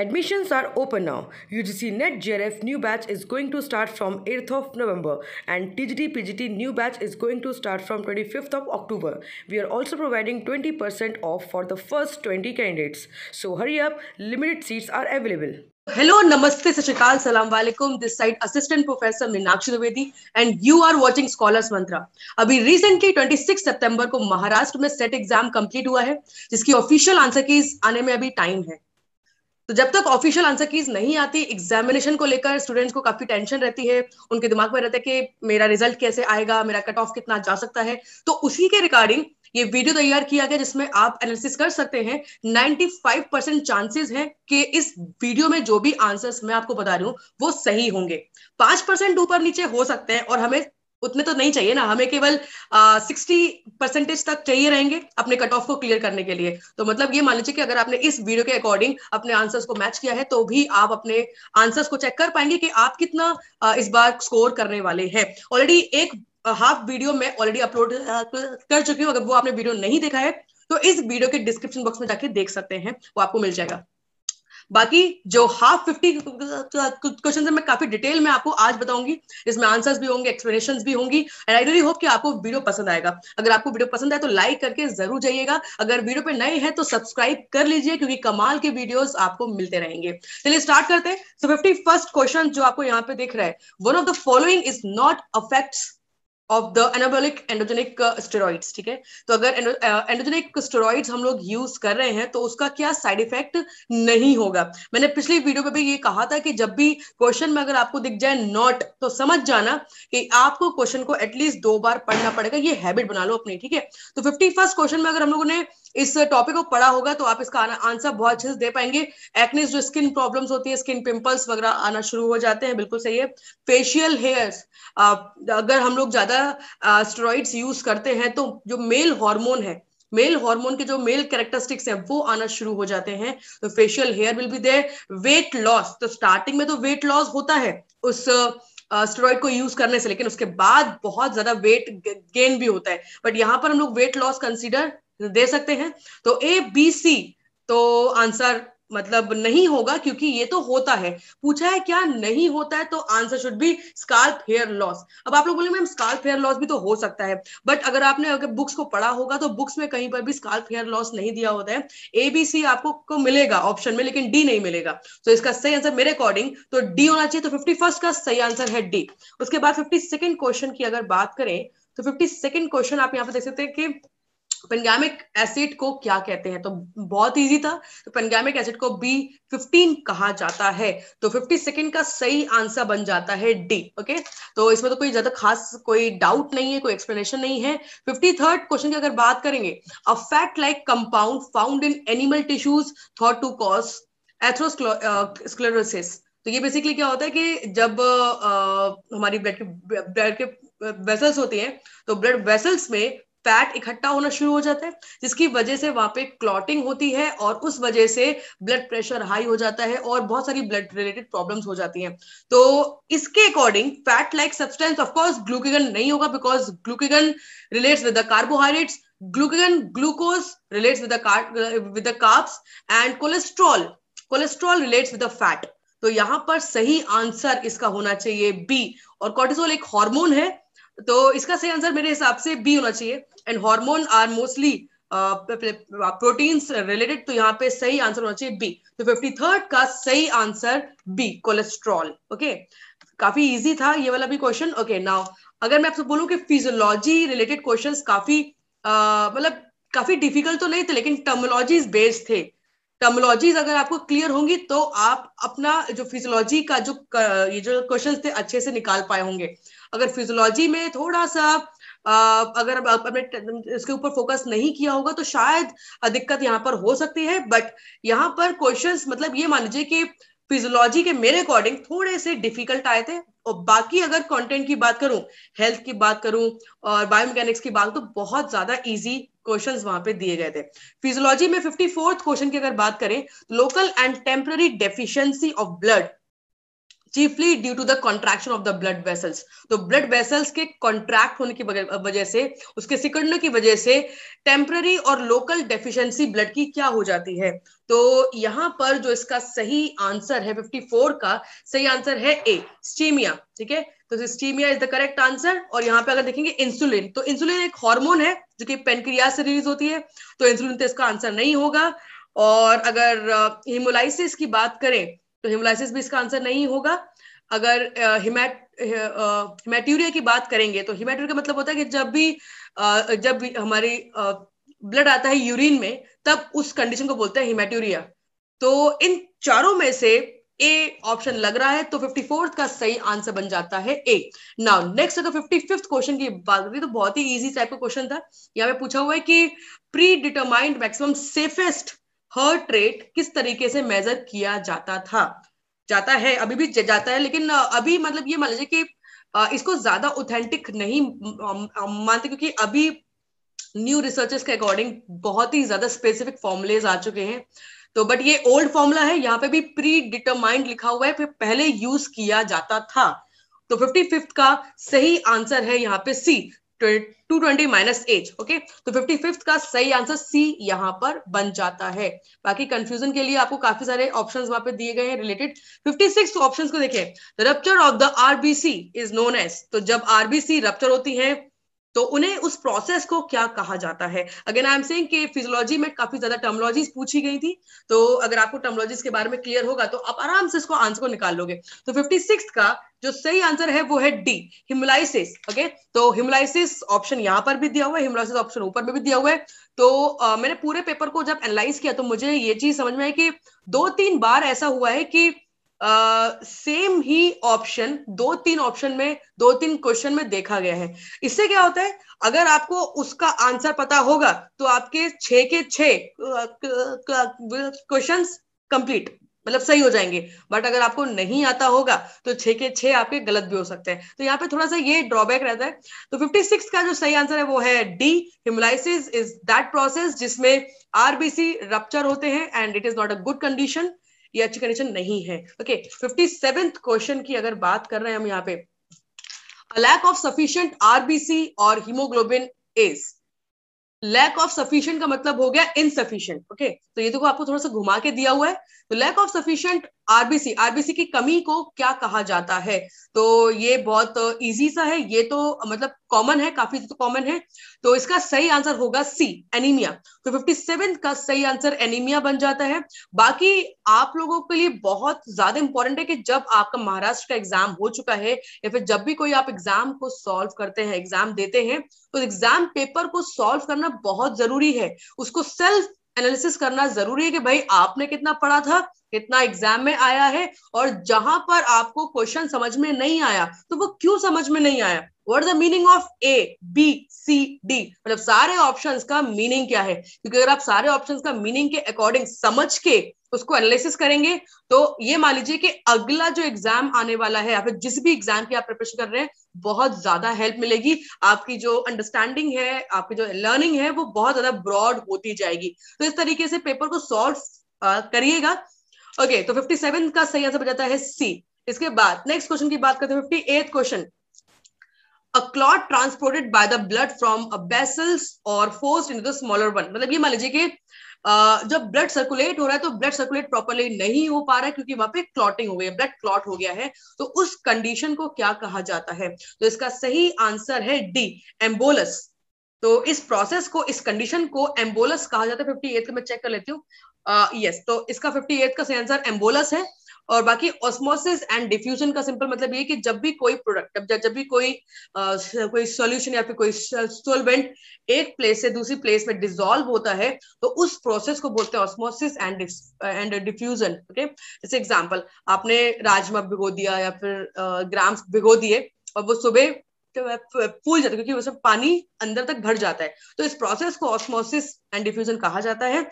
Admissions are open now. UGC NET JRF new batch is going to start from 8th of November and TGT PGT new batch is going to start from 25th of October. We are also providing 20% off for the first 20 candidates. So hurry up, limited seats are available. Hello, Namaste, Sashikal, Salam Walaikum. This side Assistant Professor Minakshi Dwivedi and you are watching Scholars Mantra. abhi recently 26 september ko maharashtra mein set exam complete hua hai jiski official answer keys aane mein abhi time hai तो जब तक official answer keys नहीं आती examination को लेकर students को काफी tension रहती है उनके दिमाग में रहता है कि मेरा रिजल्ट कैसे आएगा मेरा कट ऑफ कितना जा सकता है तो उसी के रिगार्डिंग ये वीडियो तैयार किया गया जिसमें आप एनालिसिस कर सकते हैं 95 परसेंट चांसेस है कि इस वीडियो में जो भी आंसर्स मैं आपको बता रही हूँ वो सही होंगे पांच परसेंट ऊपर नीचे हो सकते हैं और हमें उतने तो नहीं चाहिए ना हमें केवल सिक्सटी परसेंटेज तक चाहिए रहेंगे अपने कट ऑफ को क्लियर करने के लिए तो मतलब ये मान लीजिए कि अगर आपने इस वीडियो के अकॉर्डिंग अपने आंसर्स को मैच किया है तो भी आप अपने आंसर्स को चेक कर पाएंगे कि आप कितना आ, इस बार स्कोर करने वाले हैं ऑलरेडी एक हाफ वीडियो में ऑलरेडी अपलोड कर चुकी हूँ अगर वो आपने वीडियो नहीं देखा है तो इस वीडियो के डिस्क्रिप्शन बॉक्स में जाके देख सकते हैं वो आपको मिल जाएगा बाकी जो हाफ फिफ्टी क्वेश्चन है मैं काफी डिटेल में आपको आज बताऊंगी इसमें आंसर्स भी होंगे एक्सप्लेनेशन भी होंगी एंड आई रियली होप कि आपको वीडियो पसंद आएगा अगर आपको वीडियो पसंद आए तो लाइक करके जरूर जाइएगा अगर वीडियो पे नए हैं तो सब्सक्राइब कर लीजिए क्योंकि कमाल के वीडियोज आपको मिलते रहेंगे चलिए स्टार्ट करते हैं फिफ्टी फर्स्ट क्वेश्चन जो आपको यहाँ पे दिख रहा है one of the following is not affects of the anabolic endogenic steroids ठीक है तो अगर एंडोजेनिक स्टेरॉइड्स uh, हम लोग यूज कर रहे हैं तो उसका क्या साइड इफेक्ट नहीं होगा मैंने पिछली वीडियो में भी ये कहा था कि जब भी क्वेश्चन में अगर आपको दिख जाए नॉट तो समझ जाना कि आपको क्वेश्चन को एटलीस्ट दो बार पढ़ना पड़ेगा ये हैबिट बना लो अपनी ठीक है तो फिफ्टी फर्स्ट क्वेश्चन में अगर हम लोगों ने इस टॉपिक को पढ़ा होगा तो आप इसका आंसर बहुत अच्छे से दे पाएंगे एक्नेस जो स्किन प्रॉब्लम्स होती है स्किन पिंपल्स वगैरह आना शुरू हो जाते हैं बिल्कुल सही है फेशियल हेयर्स अगर हम लोग ज्यादा ज्यादा स्टेरॉइड्स यूज करते हैं तो जो मेल हार्मोन है मेल हार्मोन के जो मेल कैरेक्टरिस्टिक्स हैं वो आना शुरू हो जाते हैं तो facial hair will be there weight loss तो स्टार्टिंग में तो वेट लॉस होता है उस स्टेरॉइड uh, को यूज करने से लेकिन उसके बाद बहुत ज्यादा वेट गेन भी होता है बट यहाँ पर हम लोग वेट लॉस कंसिडर दे सकते हैं तो ए बी सी तो आंसर मतलब नहीं होगा क्योंकि ये तो होता है पूछा है क्या नहीं होता है तो answer should be scalp hair loss अब आप लोग बोले मैम स्काल्प हेयर लॉस भी तो हो सकता है बट अगर आपने अगर बुक्स को पढ़ा होगा तो बुक्स में कहीं पर भी स्काल्प हेयर लॉस नहीं दिया होता है ए बी सी आपको को मिलेगा ऑप्शन में लेकिन डी नहीं मिलेगा तो so इसका सही आंसर मेरे अकॉर्डिंग तो डी होना चाहिए तो फिफ्टी फर्स्ट का सही आंसर है डी उसके बाद फिफ्टी सेकेंड क्वेश्चन की अगर बात करें तो फिफ्टी सेकेंड क्वेश्चन आप यहाँ पर देख सकते हैं कि पेनगैमिक एसिड को क्या कहते हैं तो बहुत इजी था तो पेनगैमिक एसिड को बी फिफ्टीन कहा जाता है तो फिफ्टी सेकेंड का सही आंसर बन जाता है डी ओके तो इसमें तो कोई ज्यादा खास कोई डाउट नहीं है कोई एक्सप्लेनेशन नहीं है फिफ्टी थर्ड क्वेश्चन की अगर बात करेंगे a fat like compound found in animal tissues thought to cause atherosclerosis तो ये बेसिकली क्या होता है कि जब आ, uh, हमारी ब्लड के ब्लड के वेसल्स होती हैं तो ब्लड वेसल्स में फैट इकट्ठा होना शुरू हो जाता है जिसकी वजह से वहां पे क्लॉटिंग होती है और उस वजह से ब्लड प्रेशर हाई हो जाता है और बहुत सारी ब्लड रिलेटेड प्रॉब्लम्स हो जाती हैं तो इसके according fat like substance of course glucagon नहीं होगा because glucagon relates with the carbohydrates glucagon glucose relates with with the carbs and cholesterol cholesterol relates with the fat तो यहां पर सही आंसर इसका होना चाहिए बी और कॉर्टिसोल एक हार्मोन है तो इसका सही आंसर मेरे हिसाब से बी होना चाहिए and hormone are mostly proteins related तो यहाँ पे सही आंसर होना चाहिए बी तो फिफ्टी थर्ड का सही आंसर बी कोलेस्ट्रॉल ओके काफी इजी था ये वाला भी क्वेश्चन ओके नाउ अगर मैं आपसे बोलूं कि फिजियोलॉजी रिलेटेड क्वेश्चन काफी मतलब काफी डिफिकल्ट तो नहीं थे लेकिन टर्मोलॉजीज बेस्ड थे टर्मोलॉजीज अगर आपको क्लियर होंगी तो आप अपना जो फिजियोलॉजी का जो ये जो क्वेश्चंस थे अच्छे से निकाल पाए होंगे अगर फिजियोलॉजी में थोड़ा सा आ, अगर आपने इसके ऊपर फोकस नहीं किया होगा तो शायद दिक्कत यहाँ पर हो सकती है बट यहाँ पर क्वेश्चन मतलब ये मान लीजिए कि फिजियोलॉजी के मेरे अकॉर्डिंग थोड़े से डिफिकल्ट आए थे और बाकी अगर कंटेंट की बात करूं हेल्थ की बात करूं और बायोमैकेनिक्स की बात तो बहुत ज्यादा इजी क्वेश्चन वहां पे दिए गए थे फिजियोलॉजी में फिफ्टी क्वेश्चन की अगर बात करें local and temporary deficiency of blood chiefly due to the contraction of the blood vessels तो ब्लड वेसल्स के कॉन्ट्रैक्ट होने की वजह से उसके सिकुड़ने की वजह से टेम्पररी और लोकल डेफिशिएंसी ब्लड की क्या हो जाती है तो यहाँ पर जो इसका सही आंसर है 54 का सही आंसर है ए स्टीमिया ठीक है तो ischaemia is the correct answer और यहाँ पे अगर देखेंगे इंसुलिन तो इंसुलिन एक हॉर्मोन है जो कि पेनक्रिया से रिलीज होती है तो इंसुलिन तो इसका आंसर नहीं होगा और अगर हिमोलाइसिस uh, की बात करें तो हिमोलाइसिस भी इसका आंसर नहीं होगा अगर हिमैट हिमैट्यूरिया की बात करेंगे तो हिमैट्यूरिया का मतलब होता है कि जब भी जब भी हमारी ब्लड आता है यूरिन में तब उस कंडीशन को बोलते हैं हिमैट्यूरिया तो इन चारों में से ए ऑप्शन लग रहा है तो फिफ्टी फोर्थ का सही आंसर बन जाता है ए नाउ नेक्स्ट अगर फिफ्टी फिफ्थ क्वेश्चन की बात करें तो बहुत ही इजी टाइप का क्वेश्चन था यहाँ पे पूछा हुआ है कि predetermined maximum safest heart rate किस तरीके से मेजर किया जाता था जाता है अभी भी जाता है लेकिन अभी मतलब ये मान लीजिए कि इसको ज्यादा ऑथेंटिक नहीं मानते क्योंकि अभी न्यू रिसर्चेस के अकॉर्डिंग बहुत ही ज्यादा स्पेसिफिक फॉर्मुलेज आ चुके हैं तो बट ये ओल्ड फॉर्मूला है यहाँ पे भी प्री डिटरमाइंड लिखा हुआ है पहले यूज किया जाता था तो फिफ्टी फिफ्थ का सही आंसर है यहाँ पे C two twenty minus H okay तो फिफ्टी फिफ्थ का सही आंसर सी यहाँ पर बन जाता है बाकी कंफ्यूजन के लिए आपको काफी सारे ऑप्शंस वहां पे दिए गए हैं रिलेटेड फिफ्टी सिक्स ऑप्शन को देखें rupture of the RBC is known as तो जब आरबीसी रप्चर होती है तो उन्हें उस प्रोसेस को क्या कहा जाता है अगेन आई एम सेइंग कि फिजियोलॉजी में काफी ज्यादा टर्मोलॉजीज पूछी गई थी तो अगर आपको टर्मोलॉजीज के बारे में क्लियर होगा तो आप आराम से इसको आंसर को निकाल लोगे तो फिफ्टी सिक्स का जो सही आंसर है वो है डी हिमलाइसिस ओके तो हिमलाइसिस ऑप्शन यहां पर भी दिया हुआ है हिमोलाइसिस ऑप्शन ऊपर में भी दिया हुआ है तो आ, मैंने पूरे पेपर को जब एनालाइज किया तो मुझे ये चीज समझ में आई कि दो तीन बार ऐसा हुआ है कि सेम uh, ही ऑप्शन दो तीन ऑप्शन में दो तीन क्वेश्चन में देखा गया है इससे क्या होता है अगर आपको उसका आंसर पता होगा तो आपके छ के छ क्वेश्चन कंप्लीट मतलब सही हो जाएंगे बट अगर आपको नहीं आता होगा तो छ के छ आपके गलत भी हो सकते हैं तो यहाँ पे थोड़ा सा ये ड्रॉबैक रहता है तो 56 का जो सही आंसर है वो है D haemolysis is that process जिसमें आरबीसी रप्चर होते हैं and it is not a good condition ये अच्छी कंडीशन नहीं है ओके फिफ्टी सेवेंथ क्वेश्चन की अगर बात कर रहे हैं हम यहाँ पे लैक ऑफ सफिशियंट आरबीसी और haemoglobin is lack of sufficient का मतलब हो गया इनसफिशियंट ओके तो ये देखो आपको थोड़ा सा घुमा के दिया हुआ है तो lack of sufficient RBC RBC की कमी को क्या कहा जाता है तो ये बहुत ईजी सा है ये तो मतलब कॉमन है काफी तो कॉमन है तो इसका सही आंसर होगा सी एनीमिया तो फिफ्टी सेवन का सही आंसर एनीमिया बन जाता है बाकी आप लोगों के लिए बहुत ज्यादा इंपॉर्टेंट है कि जब आपका महाराष्ट्र का एग्जाम हो चुका है या फिर जब भी कोई आप एग्जाम को सॉल्व करते हैं एग्जाम देते हैं तो एग्जाम पेपर को सॉल्व करना बहुत जरूरी है उसको सेल्फ एनालिसिस करना जरूरी है कि भाई आपने कितना पढ़ा था कितना एग्जाम में आया है और जहां पर आपको क्वेश्चन समझ में नहीं आया तो वो क्यों समझ में नहीं आया what the meaning of A B C D मतलब सारे ऑप्शन का मीनिंग क्या है क्योंकि अगर आप सारे ऑप्शन का मीनिंग के अकॉर्डिंग समझ के उसको एनालिसिस करेंगे तो ये मान लीजिए कि अगला जो एग्जाम आने वाला है या फिर जिस भी एग्जाम की आप प्रिपरेशन कर रहे हैं बहुत ज्यादा हेल्प मिलेगी आपकी जो अंडरस्टैंडिंग है आपकी जो लर्निंग है वो बहुत ज्यादा ब्रॉड होती जाएगी तो इस तरीके से पेपर को सॉल्व करिएगा ओके तो फिफ्टी का सही आंसर बताता है सी इसके बाद नेक्स्ट क्वेश्चन की बात करते हैं fifty question a clot transported by the blood from a vessels or forced into the smaller one मतलब ये मान लीजिए कि जब ब्लड सर्कुलेट हो रहा है तो ब्लड सर्कुलेट प्रॉपरली नहीं हो पा रहा है क्योंकि वहां पे क्लॉटिंग हो गई है ब्लड क्लॉट हो गया है तो उस कंडीशन को क्या कहा जाता है तो इसका सही आंसर है डी एम्बोलस तो इस प्रोसेस को इस कंडीशन को एम्बोलस कहा जाता है फिफ्टी एथ मैं चेक कर लेती हूँ यस तो इसका फिफ्टी एथ का सही आंसर एम्बोलस है और बाकी ऑस्मोसिस एंड डिफ्यूजन का सिंपल मतलब ये कि जब भी कोई प्रोडक्ट जब भी कोई आ, कोई सॉल्यूशन या फिर कोई सोलवेंट एक प्लेस से दूसरी प्लेस में डिजोल्व होता है तो उस प्रोसेस को बोलते हैं osmosis and and diffusion okay जैसे एग्जाम्पल आपने राजमा भिगो दिया या फिर ग्राम्स भिगो दिए और वो सुबह तो फूल जाता है क्योंकि उसमें पानी अंदर तक भर जाता है तो इस प्रोसेस को ऑस्मोसिस एंड डिफ्यूजन कहा जाता है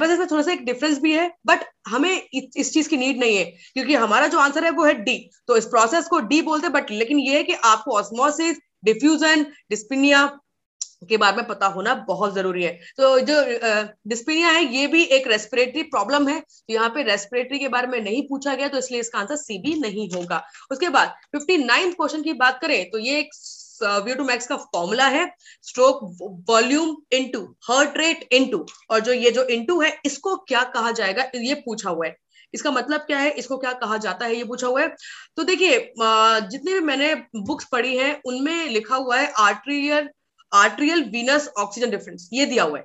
बस इसमें थोड़ा सा एक डिफरेंस भी है बट हमें इस चीज की नीड नहीं है क्योंकि हमारा जो आंसर है वो है डी तो इस प्रोसेस को डी बोलते हैं बट लेकिन ये है कि आपको ऑस्मोसिस डिफ्यूजन डिस्पिनिया के बारे में पता होना बहुत जरूरी है तो जो डिस्पिनिया है ये भी एक रेस्पिरेटरी प्रॉब्लम है तो यहाँ पे रेस्पिरेटरी के बारे में नहीं पूछा गया तो इसलिए इसका आंसर सी भी नहीं होगा उसके बाद फिफ्टी नाइन्थ क्वेश्चन की बात करें तो ये एक व्यू टू मैक्स का फॉर्मूला है stroke volume into heart rate into और जो ये जो इंटू है इसको क्या कहा जाएगा ये पूछा हुआ है इसका मतलब क्या है इसको क्या कहा जाता है ये पूछा हुआ है तो देखिए जितने भी मैंने बुक्स पढ़ी हैं उनमें लिखा हुआ है arterior arterial venous oxygen difference ये दिया हुआ है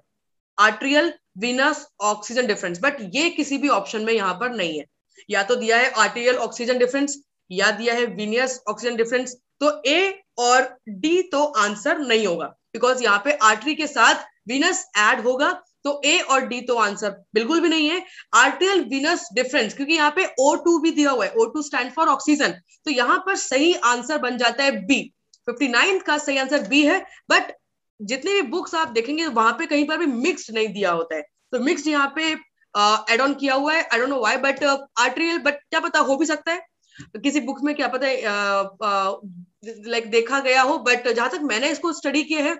arterial venous oxygen difference but ये किसी भी ऑप्शन में यहां पर नहीं है या तो दिया है आर्ट्रियल ऑक्सीजन डिफरेंस या दिया है वीनियस ऑक्सीजन डिफरेंस तो ए और डी तो आंसर नहीं होगा बिकॉज यहाँ पे आर्ट्री के साथ वीनस एड होगा तो ए और डी तो आंसर बिल्कुल भी नहीं है आर्ट्रियल वीनस डिफरेंस क्योंकि यहाँ पे O2 भी दिया हुआ है O2 स्टैंड फॉर ऑक्सीजन तो यहाँ पर सही आंसर बन जाता है बी फिफ्टी नाइन्थ का सही आंसर बी है बट जितने भी बुक्स आप देखेंगे वहां पे कहीं पर भी मिक्स्ड नहीं दिया होता है तो मिक्स्ड यहाँ पे एड ऑन किया हुआ है I don't know why but article but क्या पता हो भी सकता है किसी बुक में क्या पता है लाइक देखा गया हो बट जहां तक मैंने इसको स्टडी किया है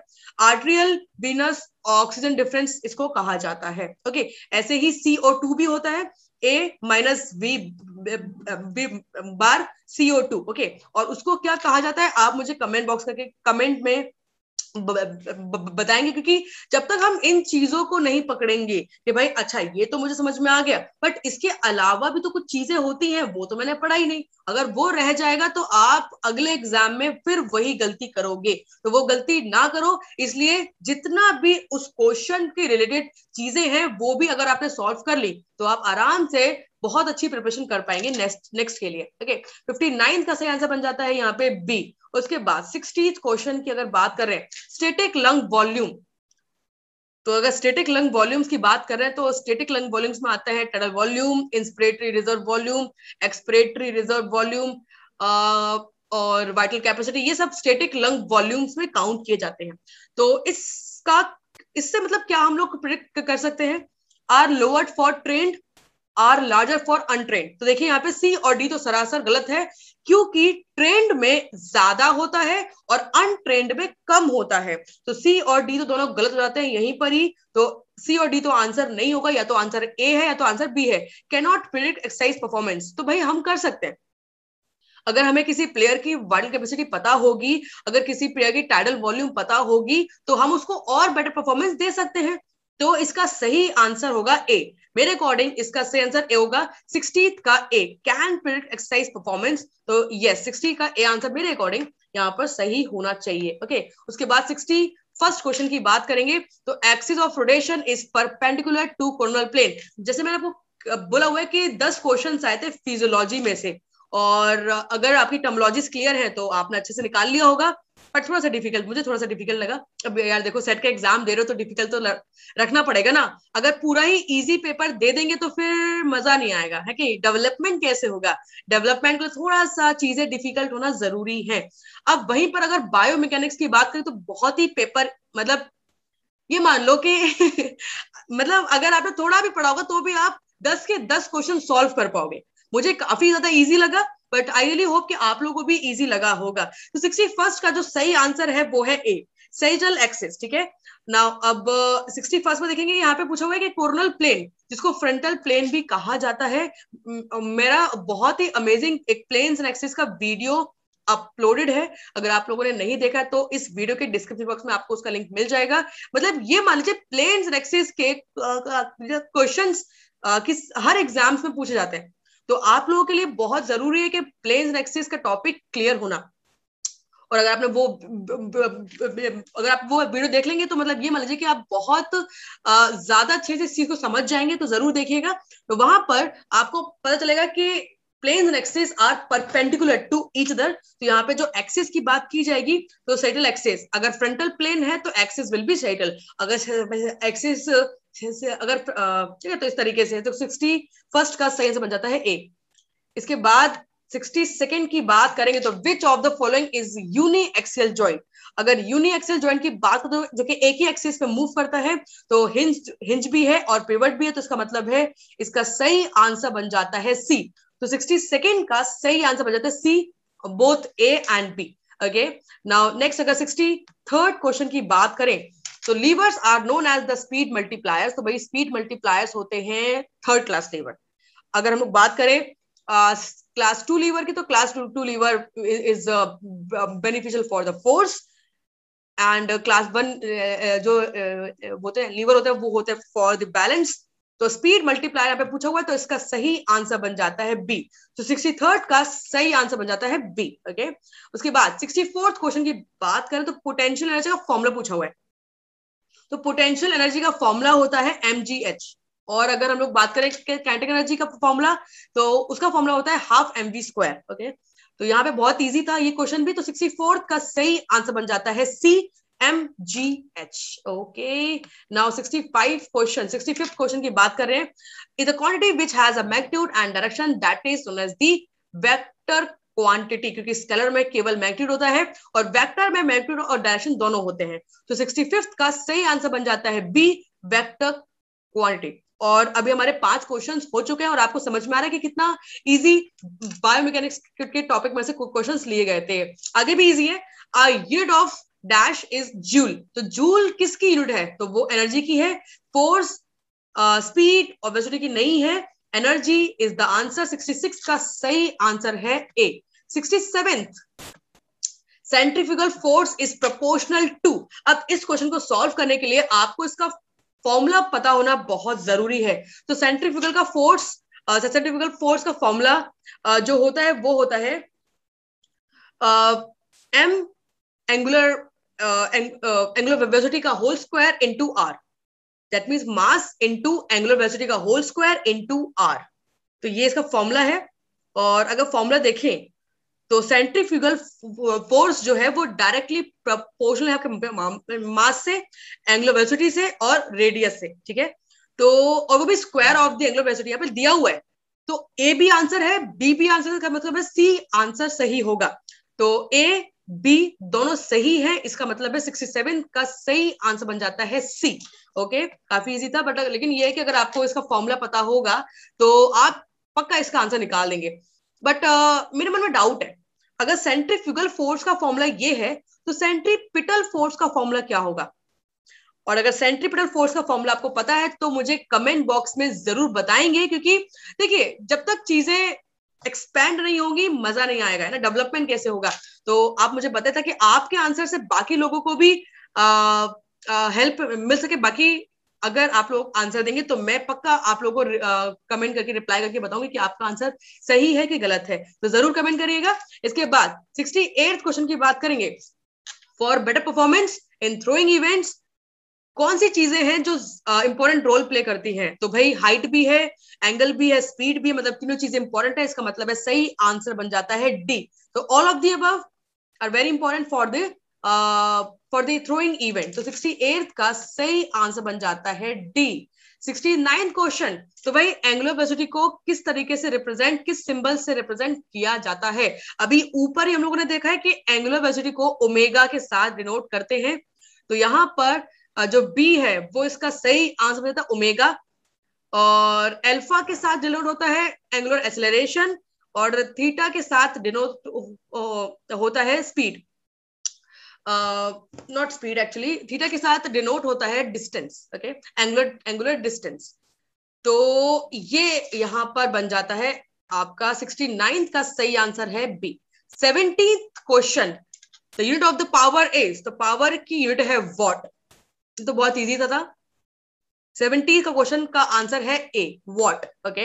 आर्ट्रियल बीनस ऑक्सीजन डिफरेंस इसको कहा जाता है ओके okay, ऐसे ही सीओ टू भी होता है A minus V bar CO two okay और उसको क्या कहा जाता है आप मुझे कमेंट बॉक्स करके कमेंट में बताएंगे क्योंकि जब तक हम इन चीजों को नहीं पकड़ेंगे कि भाई अच्छा ये तो मुझे समझ में आ गया बट इसके अलावा भी तो कुछ चीजें होती हैं वो तो मैंने पढ़ा ही नहीं अगर वो रह जाएगा तो आप अगले एग्जाम में फिर वही गलती करोगे तो वो गलती ना करो इसलिए जितना भी उस क्वेश्चन के रिलेटेड चीजें हैं वो भी अगर आपने सॉल्व कर ली तो आप आराम से बहुत अच्छी प्रिपरेशन कर पाएंगे नेक्स्ट नेक्स्ट के लिए ओके फिफ्टी नाइन का सही आंसर बन जाता है यहाँ पे बी उसके बाद सिक्सटी क्वेश्चन की अगर बात कर रहे हैं स्टेटिक लंग वॉल्यूम तो अगर स्टेटिक लंग वॉल्यूम्स की बात कर रहे हैं तो स्टेटिक लंग वॉल्यूम्स में आता है tidal volume inspiratory reserve volume expiratory reserve volume और वाइटल कैपेसिटी ये सब स्टेटिक लंग वॉल्यूम्स में काउंट किए जाते हैं तो इसका इससे मतलब क्या हम लोग प्रिडिक्ट कर सकते हैं are lowered for trained are larger for untrained तो देखिए यहाँ पे सी और डी तो सरासर गलत है क्योंकि ट्रेंड में ज्यादा होता है और अनट्रेंड में कम होता है तो सी और डी तो दोनों गलत हो जाते हैं यहीं पर ही तो सी और डी तो आंसर नहीं होगा या तो आंसर ए है या तो आंसर बी है कैनॉट प्रिडिक्ट एक्सरसाइज परफॉर्मेंस तो भाई हम कर सकते हैं अगर हमें किसी प्लेयर की वर्ल्ड कैपेसिटी पता होगी अगर किसी प्लेयर की टाइडल वॉल्यूम पता होगी तो हम उसको और बेटर परफॉर्मेंस दे सकते हैं तो इसका सही आंसर होगा ए मेरे अकॉर्डिंग इसका सही आंसर ए होगा सिक्सटी का A can predict exercise performance तो यस सिक्सटी का ए आंसर मेरे अकॉर्डिंग यहाँ पर सही होना चाहिए ओके okay? उसके बाद सिक्सटी फर्स्ट क्वेश्चन की बात करेंगे तो axis of rotation is perpendicular to coronal plane जैसे मैंने आपको बोला हुआ है कि दस क्वेश्चन आए थे फिजियोलॉजी में से और अगर आपकी टर्मोलॉजीज क्लियर है तो आपने अच्छे से निकाल लिया होगा बट थोड़ा सा डिफिकल्ट मुझे थोड़ा सा डिफिकल्ट लगा अब यार देखो सेट का एग्जाम दे रहे हो तो डिफिकल्ट तो रखना पड़ेगा ना अगर पूरा ही इजी पेपर दे देंगे तो फिर मजा नहीं आएगा है कि डेवलपमेंट कैसे होगा डेवलपमेंट को थोड़ा सा चीजें डिफिकल्ट होना जरूरी है अब वहीं पर अगर बायोमेकेनिक्स की बात करें तो बहुत ही पेपर मतलब ये मान लो कि मतलब अगर आपने थोड़ा भी पढ़ा होगा तो भी आप दस के दस क्वेश्चन सॉल्व कर पाओगे मुझे काफी ज्यादा ईजी लगा बट आई रियली होप कि आप लोगों को भी इजी लगा होगा तो सिक्सटी फर्स्ट का जो सही आंसर है वो है ए सही जल एक्सेस ठीक है ना अब सिक्सटी uh, फर्स्ट में देखेंगे यहाँ पे पूछा हुआ है कि कोरोनल प्लेन जिसको फ्रंटल प्लेन भी कहा जाता है मेरा बहुत ही अमेजिंग एक प्लेन एंड एक्सेस का वीडियो अपलोडेड है अगर आप लोगों ने नहीं देखा तो इस वीडियो के डिस्क्रिप्शन बॉक्स में आपको उसका लिंक मिल जाएगा मतलब ये मान लीजिए प्लेन्स एंड एक्सेस के क्वेश्चन किस हर एग्जाम्स में पूछे जाते हैं तो आप लोगों के लिए बहुत जरूरी है कि प्लेन्स नेक्सिस का टॉपिक क्लियर होना और अगर आपने वो अगर आप वो वीडियो देख लेंगे तो मतलब ये मान लीजिए कि आप बहुत ज्यादा अच्छे से इस चीज को समझ जाएंगे तो जरूर देखिएगा तो वहां पर आपको पता चलेगा कि planes and axes are perpendicular to each other तो यहाँ पे जो एक्सेस की बात की जाएगी तो सेटल एक्सेस अगर फ्रंटल प्लेन है तो एक्सेस विल बी सेटल अगर एक्सेस अच्छे से अगर ठीक है तो इस तरीके से तो सिक्सटी फर्स्ट का सही आंसर बन जाता है ए इसके बाद सिक्सटी सेकेंड की बात करेंगे तो which of the following is uniaxial joint अगर यूनि एक्सेल ज्वाइंट की बात करें तो जो कि एक ही एक्सिस पे मूव करता है तो हिंज हिंज भी है और पिवट भी है तो इसका मतलब है इसका सही आंसर बन जाता है सी तो सिक्सटी सेकेंड का सही आंसर बन जाता है C both A and B okay now next अगर सिक्सटी थर्ड क्वेश्चन की बात करें तो levers are known as the speed multipliers तो भाई स्पीड मल्टीप्लायर्स होते हैं थर्ड क्लास लीवर अगर हम लोग बात करें क्लास टू लीवर की तो class two lever is beneficial for the force and class one जो uh, uh, होते हैं लीवर होते हैं वो होते हैं फॉर द बैलेंस तो स्पीड मल्टीप्लायर यहाँ पे पूछा हुआ है तो इसका सही आंसर बन जाता है बी तो सिक्सटी थर्ड का सही आंसर बन जाता है बी ओके okay? उसके बाद सिक्सटी फोर्थ क्वेश्चन की बात करें तो पोटेंशियल एनर्जी का फॉर्मुला पूछा हुआ है तो पोटेंशियल एनर्जी का फॉर्मूला होता है एम और अगर हम लोग बात करें काइनेटिक एनर्जी का फॉर्मूला तो उसका फॉर्मूला होता है half M V square okay तो यहाँ पे बहुत इजी था ये क्वेश्चन भी तो सिक्सटी फोर्थ का सही आंसर बन जाता है C M G H okay now sixty five question sixty fifth question की बात कर रहे हैं is a quantity which has a magnitude and direction that is known as the vector quantity क्योंकि स्केलर में केवल मैग्नीट्यूड होता है और वेक्टर में मैग्नीट्यूड और डायरेक्शन दोनों होते हैं तो सिक्सटी फिफ्थ का सही आंसर बन जाता है बी वेक्टर क्वांटिटी और अभी हमारे पांच क्वेश्चंस हो चुके हैं और आपको समझ में आ रहा है कि कितना इजी बायोमैकेनिक्स के टॉपिक में से क्वेश्चंस लिए गए थे आगे भी इजी है a unit of dash is joule तो जूल किसकी यूनिट है तो वो एनर्जी की है फोर्स स्पीड ऑब्वियसली की नहीं है एनर्जी इज द आंसर 66 का सही आंसर है A 67 centrifugal force is proportional to अब इस क्वेश्चन को सॉल्व करने के लिए आपको इसका फॉर्मूला पता होना बहुत जरूरी है तो सेंट्रीफ्यूगल का फोर्स सेंट्रीफ्यूगल फोर्स का फॉर्मूला uh, जो होता है वो होता है एम एंगुलर एंगुलर वेलोसिटी का whole square into R that means mass into angular velocity का होल स्क्वायर इंटू आर तो ये इसका फॉर्मूला है और अगर फॉर्मूला देखें तो सेंट्रीफ्यूगल फोर्स जो है वो डायरेक्टली प्रोपोर्शनल है मास से एंगुलर वेलोसिटी से और रेडियस से ठीक है तो और वो भी square of the angular velocity यहाँ पे दिया हुआ है तो ए बी आंसर है बी बी आंसर का मतलब है सी आंसर सही होगा तो ए बी दोनों सही है इसका मतलब है 67 का सही आंसर बन जाता है सी ओके काफी इजी था बट लेकिन ये है कि अगर आपको इसका फॉर्मूला पता होगा तो आप पक्का इसका आंसर निकाल देंगे बट uh, मेरे मन में डाउट है अगर सेंट्रीफ्यूगल फोर्स का फॉर्मूला ये है तो सेंट्रीपिटल फोर्स का फॉर्मूला क्या होगा और अगर सेंट्रीपिटल फोर्स का फॉर्मूला आपको पता है तो मुझे कमेंट बॉक्स में जरूर बताएंगे क्योंकि देखिए जब तक चीजें एक्सपैंड नहीं होगी मजा नहीं आएगा है ना डेवलपमेंट कैसे होगा तो आप मुझे बताए था कि आपके आंसर से बाकी लोगों को भी आ, uh, हेल्प मिल सके बाकी अगर आप लोग आंसर देंगे तो मैं पक्का आप लोगों को कमेंट करके रिप्लाई करके बताऊंगी कि आपका आंसर सही है कि गलत है तो जरूर कमेंट करिएगा इसके बाद सिक्सटी एट क्वेश्चन की बात करेंगे for better performance in throwing events कौन सी चीजें हैं जो इंपॉर्टेंट रोल प्ले करती हैं तो भाई हाइट भी है एंगल भी है स्पीड भी है मतलब तीनों चीजें इंपॉर्टेंट है इसका मतलब है सही आंसर बन जाता है डी तो all of the above are very important for the for the throwing event तो सिक्सटी एट का सही आंसर बन जाता है डी नाइन क्वेश्चन तो भाई एंग्लो पैसिफिक को किस तरीके से रिप्रेजेंट किस सिंबल से रिप्रेजेंट किया जाता है अभी ऊपर ही हम लोगों ने देखा है कि एंग्लो पैसिफिक को ओमेगा के साथ डिनोट करते हैं तो यहां पर जो बी है वो इसका सही आंसर बन जाता है ओमेगा और एल्फा के साथ डिनोट होता है एंग्लोर एक्सेलरेशन और थीटा के साथ डिनोट होता है speed not speed actually theta के साथ डिनोट होता है distance okay angular angular distance तो ये यहाँ पर बन जाता है आपका सिक्सटी नाइन्थ का सही आंसर है B seventeenth question the unit of the power is the power की यूनिट है वॉट तो बहुत इजी था, था सेवेंटी का क्वेश्चन का आंसर है A watt okay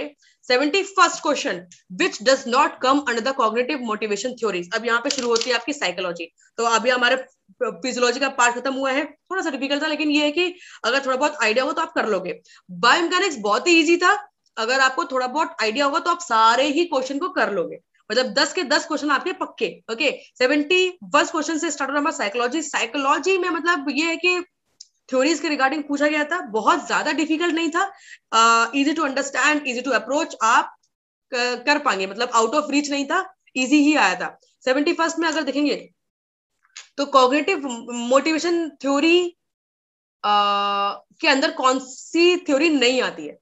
seventy first question which does not come under the cognitive motivation theories अब यहाँ पे शुरू होती है आपकी साइकोलॉजी तो अभी हमारे फिजियोलॉजी का पार्ट खत्म हुआ है थोड़ा सा डिफिकल्ट था लेकिन ये है कि अगर थोड़ा बहुत आइडिया हो तो आप कर लोगे बायोमैकेनिक्स बहुत ही ईजी था अगर आपको थोड़ा बहुत आइडिया होगा तो आप सारे ही क्वेश्चन को कर लोगे मतलब दस के दस क्वेश्चन आपके पक्के ओके सेवेंटी फर्स्ट क्वेश्चन से स्टार्ट हो रहा है साइकोलॉजी साइकोलॉजी में मतलब ये है कि थ्योरीज के रिगार्डिंग पूछा गया था बहुत ज्यादा डिफिकल्ट नहीं था easy to understand easy to approach आप कर पाएंगे मतलब आउट ऑफ रीच नहीं था इजी ही आया था सेवेंटी फर्स्ट में अगर देखेंगे तो कॉग्रेटिव मोटिवेशन थ्योरी के अंदर कौन सी थ्योरी नहीं आती है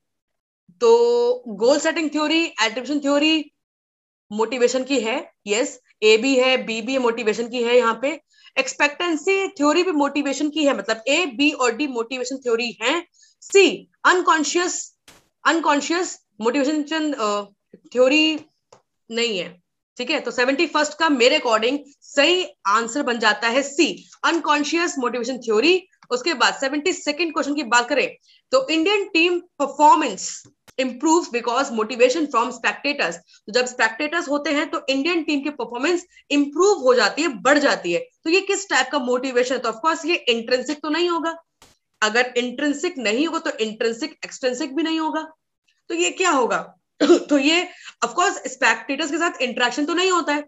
तो goal setting theory attribution theory motivation की है यस ए बी है बी बी मोटिवेशन की है यहाँ पे एक्सपेक्टेंसी थ्योरी भी मोटिवेशन की है मतलब ए बी और डी मोटिवेशन थ्योरी है C unconscious unconscious motivation theory नहीं है ठीक है तो सेवेंटी फर्स्ट का मेरे अकॉर्डिंग सही आंसर बन जाता है सी अनकॉन्शियस मोटिवेशन थ्योरी उसके बाद सेवेंटी सेकेंड क्वेश्चन की बात करें तो Indian team performance improve because motivation from spectators तो जब स्पेक्टेटर्स होते हैं तो इंडियन टीम की परफॉर्मेंस इंप्रूव हो जाती है बढ़ जाती है तो ये किस टाइप का मोटिवेशन है तो ऑफकोर्स ये इंट्रेंसिक तो नहीं होगा अगर इंट्रेंसिक नहीं होगा तो इंट्रेंसिक एक्सट्रेंसिक भी नहीं होगा तो ये क्या होगा तो ये ऑफकोर्स स्पेक्टेटर्स के साथ इंट्रैक्शन तो नहीं होता है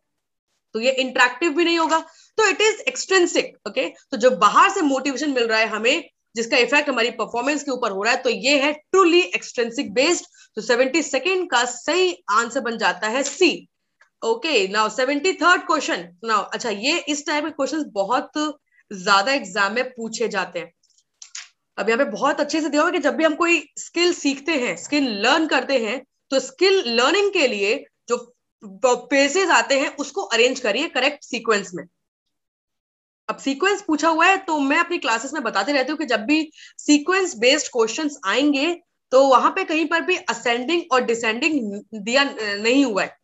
तो ये इंट्रैक्टिव भी नहीं होगा तो इट इज एक्सट्रेंसिक ओके तो जो बाहर से मोटिवेशन मिल रहा है हमें जिसका इफेक्ट हमारी परफॉर्मेंस के ऊपर हो रहा है तो ये है ट्रूली एक्सटेंसिक बेस्ड तो सेवेंटी सेकेंड का सही आंसर बन जाता है C okay now seventy third question now अच्छा ये इस टाइप के क्वेश्चन बहुत ज्यादा एग्जाम में पूछे जाते हैं अब यहाँ पे बहुत अच्छे से देखोगे कि जब भी हम कोई स्किल सीखते हैं स्किल लर्न करते हैं तो स्किल लर्निंग के लिए पेजेस आते हैं उसको अरेंज करिए करेक्ट सीक्वेंस में अब सीक्वेंस पूछा हुआ है तो मैं अपनी क्लासेस में बताते रहती हूँ कि जब भी सीक्वेंस बेस्ड क्वेश्चन आएंगे तो वहां पे कहीं पर भी असेंडिंग और डिसेंडिंग दिया नहीं हुआ है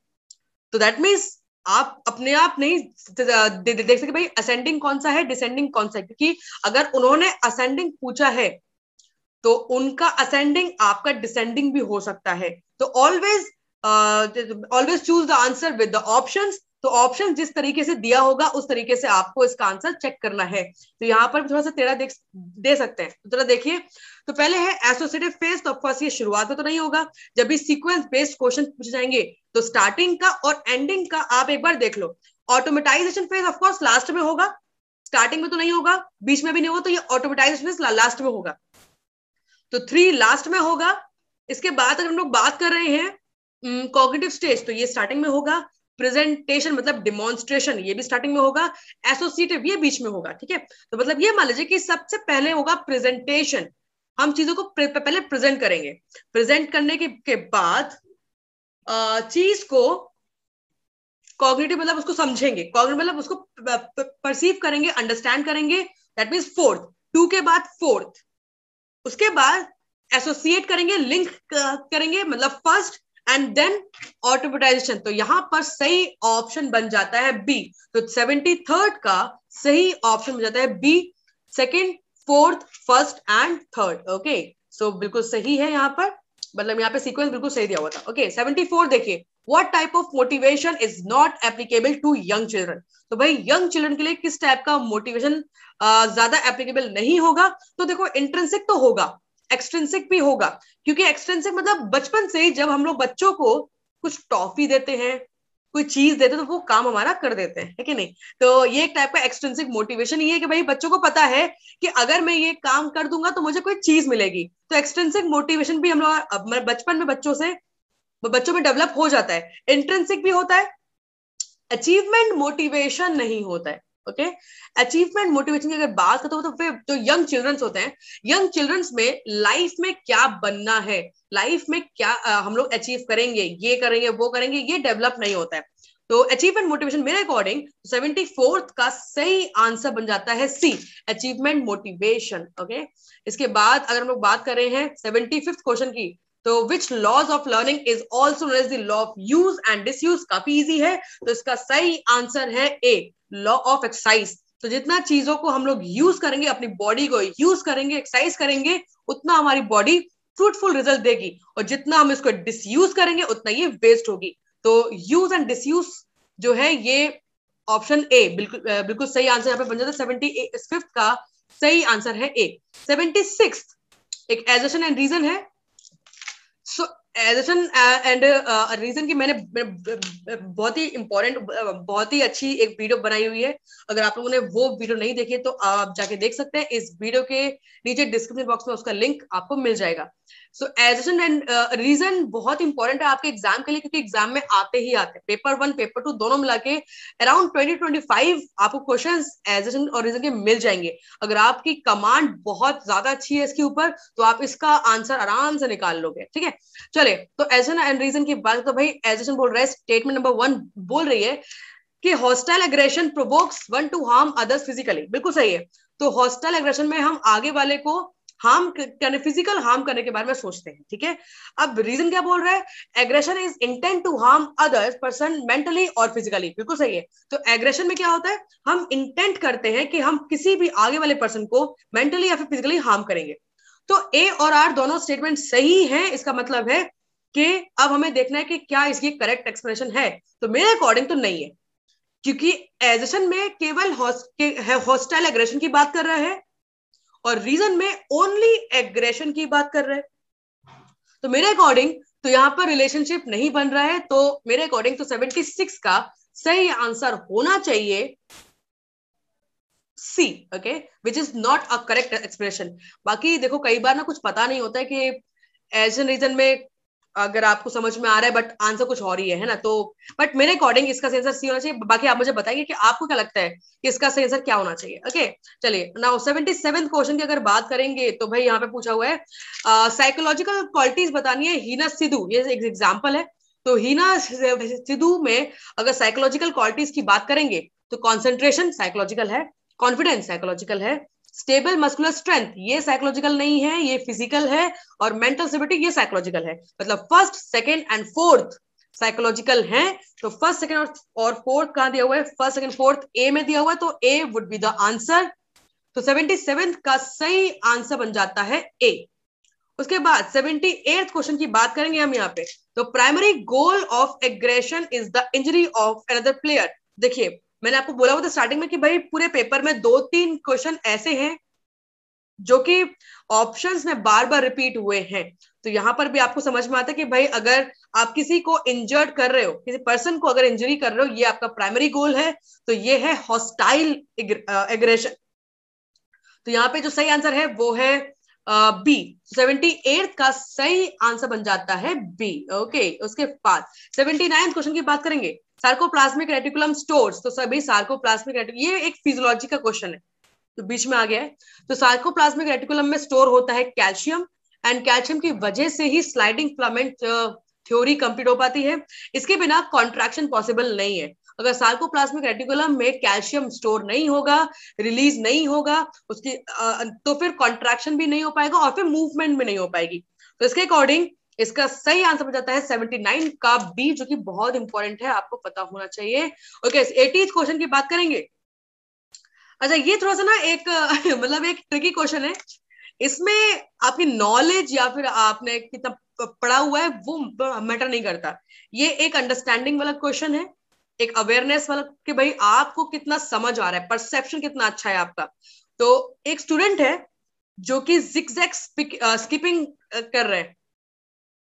तो दैट मीन्स आप अपने आप नहीं दे, दे, देख सकते भाई असेंडिंग कौन सा है डिसेंडिंग कौन सा है क्योंकि अगर उन्होंने असेंडिंग पूछा है तो उनका असेंडिंग आपका डिसेंडिंग भी हो सकता है तो always always choose the answer with the option तो ऑप्शन जिस तरीके से दिया होगा उस तरीके से आपको इसका आंसर चेक करना है तो यहाँ पर थोड़ा सा तेरा देख दे सकते हैं तो थोड़ा देखिए तो पहले है एसोसिएटिव फेज तो ऑफकोर्स ये शुरुआत में तो नहीं होगा जब भी सीक्वेंस बेस्ड क्वेश्चन पूछे जाएंगे तो स्टार्टिंग का और एंडिंग का आप एक बार देख लो ऑटोमेटाइजेशन फेज ऑफकोर्स लास्ट में होगा स्टार्टिंग में तो नहीं होगा बीच में भी नहीं होगा तो ये ऑटोमेटाइजेशन फेज लास्ट में होगा तो थ्री लास्ट में होगा इसके बाद अगर हम लोग बात कर रहे हैं कॉग्निटिव हम्म, स्टेज तो ये स्टार्टिंग में होगा प्रेजेंटेशन मतलब डिमोन्स्ट्रेशन ये भी स्टार्टिंग में होगा एसोसिएटिव ये बीच में होगा ठीक है तो मतलब ये मान लीजिए कि सबसे पहले होगा प्रेजेंटेशन हम चीजों को पहले प्रेजेंट करेंगे प्रेजेंट करने के, के बाद चीज को कॉग्निटिव मतलब उसको समझेंगे कॉग्निटिव मतलब उसको परसीव करेंगे अंडरस्टैंड करेंगे दैट मीन्स फोर्थ टू के बाद फोर्थ उसके बाद एसोसिएट करेंगे लिंक करेंगे मतलब फर्स्ट एंड देन ऑटोमेटाइजेशन तो यहां पर सही ऑप्शन बन जाता है बी तो सेवेंटी थर्ड का सही ऑप्शन बन जाता है B second fourth first and third okay so बिल्कुल सही है यहां पर मतलब यहाँ पे सीक्वेंस बिल्कुल सही दिया हुआ था ओके सेवेंटी फोर देखिए what type of motivation is not applicable to young children तो भाई यंग चिल्ड्रन के लिए किस टाइप का मोटिवेशन ज्यादा एप्लीकेबल नहीं होगा तो देखो इंट्रेंसिक तो होगा एक्सट्रेंसिक भी होगा क्योंकि एक्सट्रेंसिक मतलब बचपन से ही जब हम लोग बच्चों को कुछ टॉफी देते हैं कोई चीज देते हैं तो वो काम हमारा कर देते हैं है कि नहीं तो ये एक टाइप का एक्सट्रेंसिक मोटिवेशन ये है कि भाई बच्चों को पता है कि अगर मैं ये काम कर दूंगा तो मुझे कोई चीज मिलेगी तो एक्सट्रेंसिक मोटिवेशन भी हम लोग बचपन में बच्चों से बच्चों में डेवलप हो जाता है इंट्रेंसिक भी होता है अचीवमेंट मोटिवेशन नहीं होता है ओके अचीवमेंट मोटिवेशन की अगर बात करते हो तो फिर जो यंग चिल्ड्रंस होते हैं यंग चिल्ड्रंस में लाइफ में क्या बनना है लाइफ में क्या आ, हम लोग अचीव करेंगे ये करेंगे वो करेंगे ये डेवलप नहीं होता है तो अचीवमेंट मोटिवेशन मेरे अकॉर्डिंग सेवेंटी फोर्थ का सही आंसर बन जाता है सी अचीवमेंट मोटिवेशन ओके इसके बाद अगर हम लोग बात कर रहे हैं सेवेंटी फिफ्थ क्वेश्चन की तो which laws of learning is also known as the law of use and disuse काफी ईजी है तो इसका सही आंसर है ए लॉ ऑफ एक्सरसाइज तो जितना चीजों को हम लोग यूज करेंगे अपनी बॉडी को यूज करेंगे एक्सरसाइज करेंगे उतना हमारी बॉडी फ्रूटफुल रिजल्ट देगी और जितना हम इसको डिसयूज करेंगे उतना ये वेस्ट होगी तो यूज एंड डिसयूज जो है ये ऑप्शन ए बिल्कुल बिल्कुल सही आंसर यहाँ पे बन जाता है सेवेंटी फिफ्थ का सही आंसर है ए सेवेंटी सिक्स एक एजेशन एंड रीजन है so एडिशन एंड रीजन की मैंने बहुत ही इम्पोर्टेंट uh, बहुत ही अच्छी एक वीडियो बनाई हुई है अगर आप लोगों ने वो वीडियो नहीं देखी तो आप जाके देख सकते हैं इस वीडियो के नीचे डिस्क्रिप्शन बॉक्स में उसका लिंक आपको मिल जाएगा सो एडिशन एंड रीजन बहुत इंपॉर्टेंट है आपके एग्जाम के लिए क्योंकि एग्जाम में आते ही आते हैं पेपर वन पेपर टू दोनों मिला के अराउंड ट्वेंटी ट्वेंटी फाइव आपको क्वेश्चन एडिशन और रीजन के मिल जाएंगे अगर आपकी कमांड बहुत ज्यादा अच्छी है इसके ऊपर तो आप इसका आंसर आराम से निकाल लोगे ठीक है चलो चले है तो एजन एंड रीजन की बात तो भाई एजेशन बोल रहा है स्टेटमेंट नंबर वन बोल रही है कि hostile aggression provokes one to harm others physically बिल्कुल सही है तो हॉस्टाइल एग्रेशन में हम आगे वाले को हार्म करने फिजिकल हार्म करने के बारे में सोचते हैं ठीक है अब रीजन क्या बोल रहा है aggression is intent to harm others person mentally और फिजिकली बिल्कुल सही है तो एग्रेशन में क्या होता है हम इंटेंट करते हैं कि हम किसी भी आगे वाले पर्सन को मेंटली या फिर फिजिकली हार्म करेंगे तो ए और आर दोनों स्टेटमेंट सही है इसका मतलब है कि अब हमें देखना है कि क्या इसकी करेक्ट एक्सप्रेशन है तो मेरे अकॉर्डिंग तो नहीं है क्योंकि एजेशन में केवल हॉस्टाइल एग्रेशन की बात कर रहा है और रीजन में ओनली एग्रेशन की बात कर रहे हैं तो मेरे अकॉर्डिंग तो यहां पर रिलेशनशिप नहीं बन रहा है तो मेरे अकॉर्डिंग तो 76 का सही आंसर होना चाहिए C okay which is not a correct expression बाकी देखो कई बार ना कुछ पता नहीं होता है कि एजन रीजन में अगर आपको समझ में आ रहा है बट आंसर कुछ और ही है, है ना तो बट मेरे अकॉर्डिंग इसका सेंसर सी होना चाहिए बाकी आप मुझे बताइए कि आपको क्या लगता है कि इसका सेंसर क्या होना चाहिए ओके चलिए ना सेवेंटी सेवन क्वेश्चन की अगर बात करेंगे तो भाई यहाँ पे पूछा हुआ है साइकोलॉजिकल क्वालिटीज बतानी है हीना सिद्धू ये एक एग्जाम्पल है तो हीना सिद्धू में अगर साइकोलॉजिकल क्वालिटीज की बात करेंगे तो कॉन्सेंट्रेशन साइकोलॉजिकल है कॉन्फिडेंस साइकोलॉजिकल है स्टेबल मस्कुलर स्ट्रेंथ ये साइकोलॉजिकल नहीं है ये फिजिकल है और मेंटल स्टेबिलिटी ये साइकोलॉजिकल है मतलब first second and fourth psychological है तो फर्स्ट सेकेंड और, फोर्थ कहा दिया हुआ है फर्स्ट सेकेंड फोर्थ ए में दिया हुआ है तो A would be the answer तो सेवेंटी सेवेंथ का सही आंसर बन जाता है ए उसके बाद सेवेंटी एट क्वेश्चन की बात करेंगे हम यहाँ पे तो primary goal of aggression is the injury of another player देखिए मैंने आपको बोला हुआ था स्टार्टिंग में कि भाई पूरे पेपर में दो तीन क्वेश्चन ऐसे हैं जो कि ऑप्शंस में बार बार रिपीट हुए हैं तो यहाँ पर भी आपको समझ में आता है कि भाई अगर आप किसी को इंजर्ड कर रहे हो किसी पर्सन को अगर इंजरी कर रहे हो ये आपका प्राइमरी गोल है तो ये है हॉस्टाइल एग्रेशन तो यहाँ पे जो सही आंसर है वो है बी सेवेंटी एट का सही आंसर बन जाता है बी ओके okay, उसके बाद सेवेंटी नाइन्थ क्वेश्चन की बात करेंगे सार्कोप्लाज्मिक रेटिकुलम स्टोर्स तो सभी सार्कोप्लाज्मिक रेटिकुलम ये एक फिजियोलॉजी का क्वेश्चन है तो बीच में आ गया है तो सार्कोप्लाज्मिक रेटिकुलम में स्टोर होता है कैल्शियम एंड कैल्शियम की वजह से ही स्लाइडिंग फ्लामेंट थ्योरी कंप्लीट हो पाती है इसके बिना कॉन्ट्रैक्शन पॉसिबल नहीं है अगर सार्कोप्लाज्मिक रेटिकुलम में कैल्शियम स्टोर नहीं होगा रिलीज नहीं होगा उसकी तो फिर कॉन्ट्रैक्शन भी नहीं हो पाएगा और फिर मूवमेंट भी नहीं हो पाएगी तो इसके अकॉर्डिंग इसका सही आंसर हो जाता है सेवेंटी नाइन का बी जो कि बहुत इंपॉर्टेंट है आपको पता होना चाहिए ओके एटी क्वेश्चन की बात करेंगे अच्छा ये थोड़ा सा ना एक मतलब एक ट्रिकी क्वेश्चन है इसमें आपकी नॉलेज या फिर आपने कितना पढ़ा हुआ है वो मैटर नहीं करता ये एक अंडरस्टैंडिंग वाला क्वेश्चन है एक अवेयरनेस वाला कि भाई आपको कितना समझ आ रहा है परसेप्शन कितना अच्छा है आपका तो एक स्टूडेंट है जो कि जिक्स स्किपिंग कर रहे हैं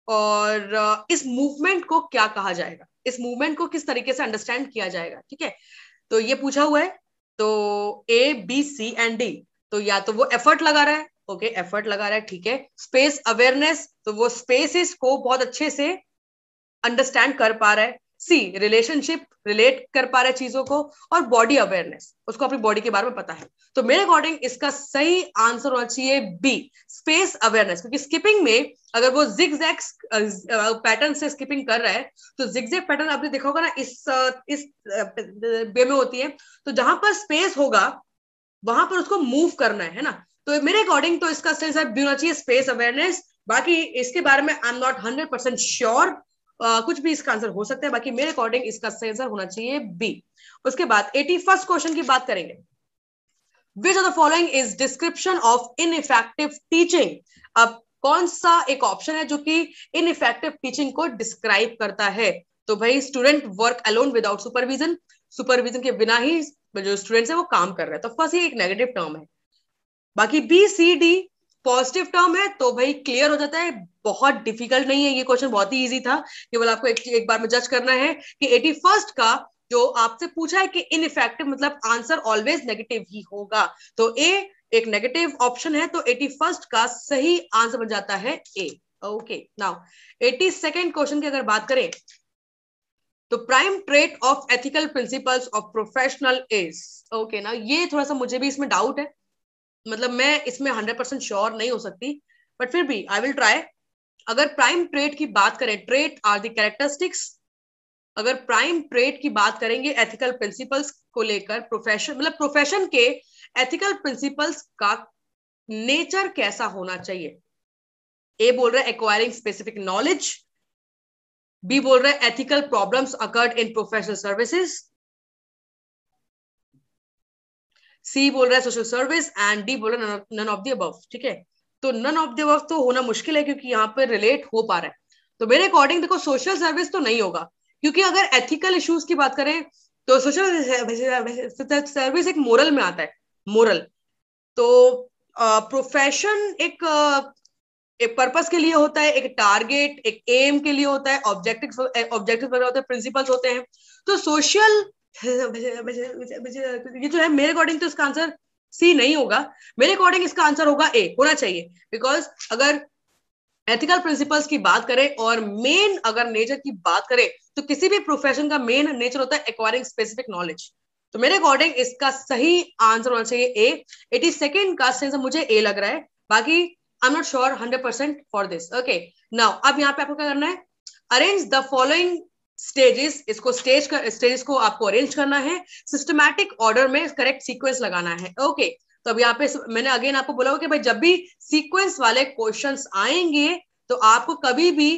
और इस मूवमेंट को क्या कहा जाएगा इस मूवमेंट को किस तरीके से अंडरस्टैंड किया जाएगा ठीक है तो ये पूछा हुआ है तो A B C and D तो या तो वो एफर्ट लगा रहा है ओके okay, एफर्ट लगा रहा है ठीक है स्पेस अवेयरनेस तो वो स्पेसिस को बहुत अच्छे से अंडरस्टैंड कर पा रहा है सी रिलेशनशिप रिलेट कर पा रहे चीजों को और बॉडी अवेयरनेस उसको अपनी बॉडी के बारे में पता है तो मेरे अकॉर्डिंग इसका सही आंसर होना चाहिए बी स्पेस अवेयरनेस क्योंकि स्किपिंग में अगर वो जिग जैक पैटर्न से स्किपिंग कर रहा है तो जिग जैक पैटर्न आपने देखा होगा ना इस इस वे में होती है तो जहां पर स्पेस होगा वहां पर उसको मूव करना है ना तो मेरे अकॉर्डिंग तो इसका सही बी होना चाहिए स्पेस अवेयरनेस बाकी इसके बारे में I am not hundred percent sure Uh, कुछ भी इसका आंसर हो सकता है बाकी मेरे अकॉर्डिंग इसका सही आंसर होना चाहिए बी उसके बाद एटी फर्स्ट क्वेश्चन की बात करेंगे which of the following is description of ineffective teaching अब कौन सा एक ऑप्शन है जो कि इन इफेक्टिव टीचिंग को डिस्क्राइब करता है तो भाई student work alone without supervision supervision के बिना ही जो स्टूडेंट्स है वो काम कर रहे हैं तो फर्स्ट ये एक नेगेटिव टर्म है बाकी B C D positive term है तो भाई क्लियर हो जाता है बहुत डिफिकल्ट नहीं है ये क्वेश्चन बहुत ही इजी था केवल आपको एक, एक बार में जज करना है कि एटी फर्स्ट का जो आपसे पूछा है कि इन इफेक्टिव मतलब आंसर ऑलवेज नेगेटिव ही होगा तो ए एक नेगेटिव ऑप्शन है तो एटी फर्स्ट का सही आंसर बन जाता है A okay now eighty second question की अगर बात करें तो prime trait of ethical principles of professional is okay ना ये थोड़ा सा मुझे भी इसमें डाउट है मतलब मैं इसमें हंड्रेड परसेंट श्योर नहीं हो सकती बट फिर भी आई विल ट्राई अगर प्राइम ट्रेट की बात करें ट्रेट आर दी कैरेक्टरिस्टिक्स अगर प्राइम ट्रेट की बात करेंगे एथिकल प्रिंसिपल्स को लेकर प्रोफेशन मतलब प्रोफेशन के एथिकल प्रिंसिपल्स का नेचर कैसा होना चाहिए ए बोल रहा है एक्वायरिंग स्पेसिफिक नॉलेज बी बोल रहा है ethical problems occurred in professional services C बोल रहा है सोशल सर्विस एंड डी बोल रहा है नन ऑफ दी अबव ठीक है तो नन ऑफ दी अबव तो होना मुश्किल है क्योंकि यहाँ पर रिलेट हो पा रहा है तो मेरे अकॉर्डिंग देखो सोशल सर्विस तो नहीं होगा क्योंकि अगर एथिकल इश्यूज की बात करें तो सोशल सर्विस एक मोरल में आता है मोरल तो प्रोफेशन एक एक पर्पस के लिए होता है एक टारगेट एक एम के लिए होता है ऑब्जेक्टिव ऑब्जेक्टिव होते हैं प्रिंसिपल्स होते हैं तो सोशल ये जो है मेरे अकॉर्डिंग तो इसका आंसर सी नहीं होगा मेरे अकॉर्डिंग इसका आंसर होगा ए होना चाहिए बिकॉज अगर एथिकल प्रिंसिपल्स की बात करें और मेन अगर नेचर की बात करें तो किसी भी प्रोफेशन का मेन नेचर होता है एक्वायरिंग स्पेसिफिक नॉलेज तो मेरे अकॉर्डिंग इसका सही आंसर होना चाहिए ए एटी सेकेंड का सेंसर मुझे ए लग रहा है बाकी I am not sure hundred percent for this okay now अब यहाँ पे आपको क्या करना है अरेंज द फॉलोइंग स्टेजेस इसको स्टेज कर स्टेजेस को आपको अरेंज करना है सिस्टमैटिक ऑर्डर में करेक्ट सीक्वेंस लगाना है ओके okay, तो अब यहाँ पे मैंने अगेन आपको बोला कि भाई जब भी सीक्वेंस वाले क्वेश्चंस आएंगे तो आपको कभी भी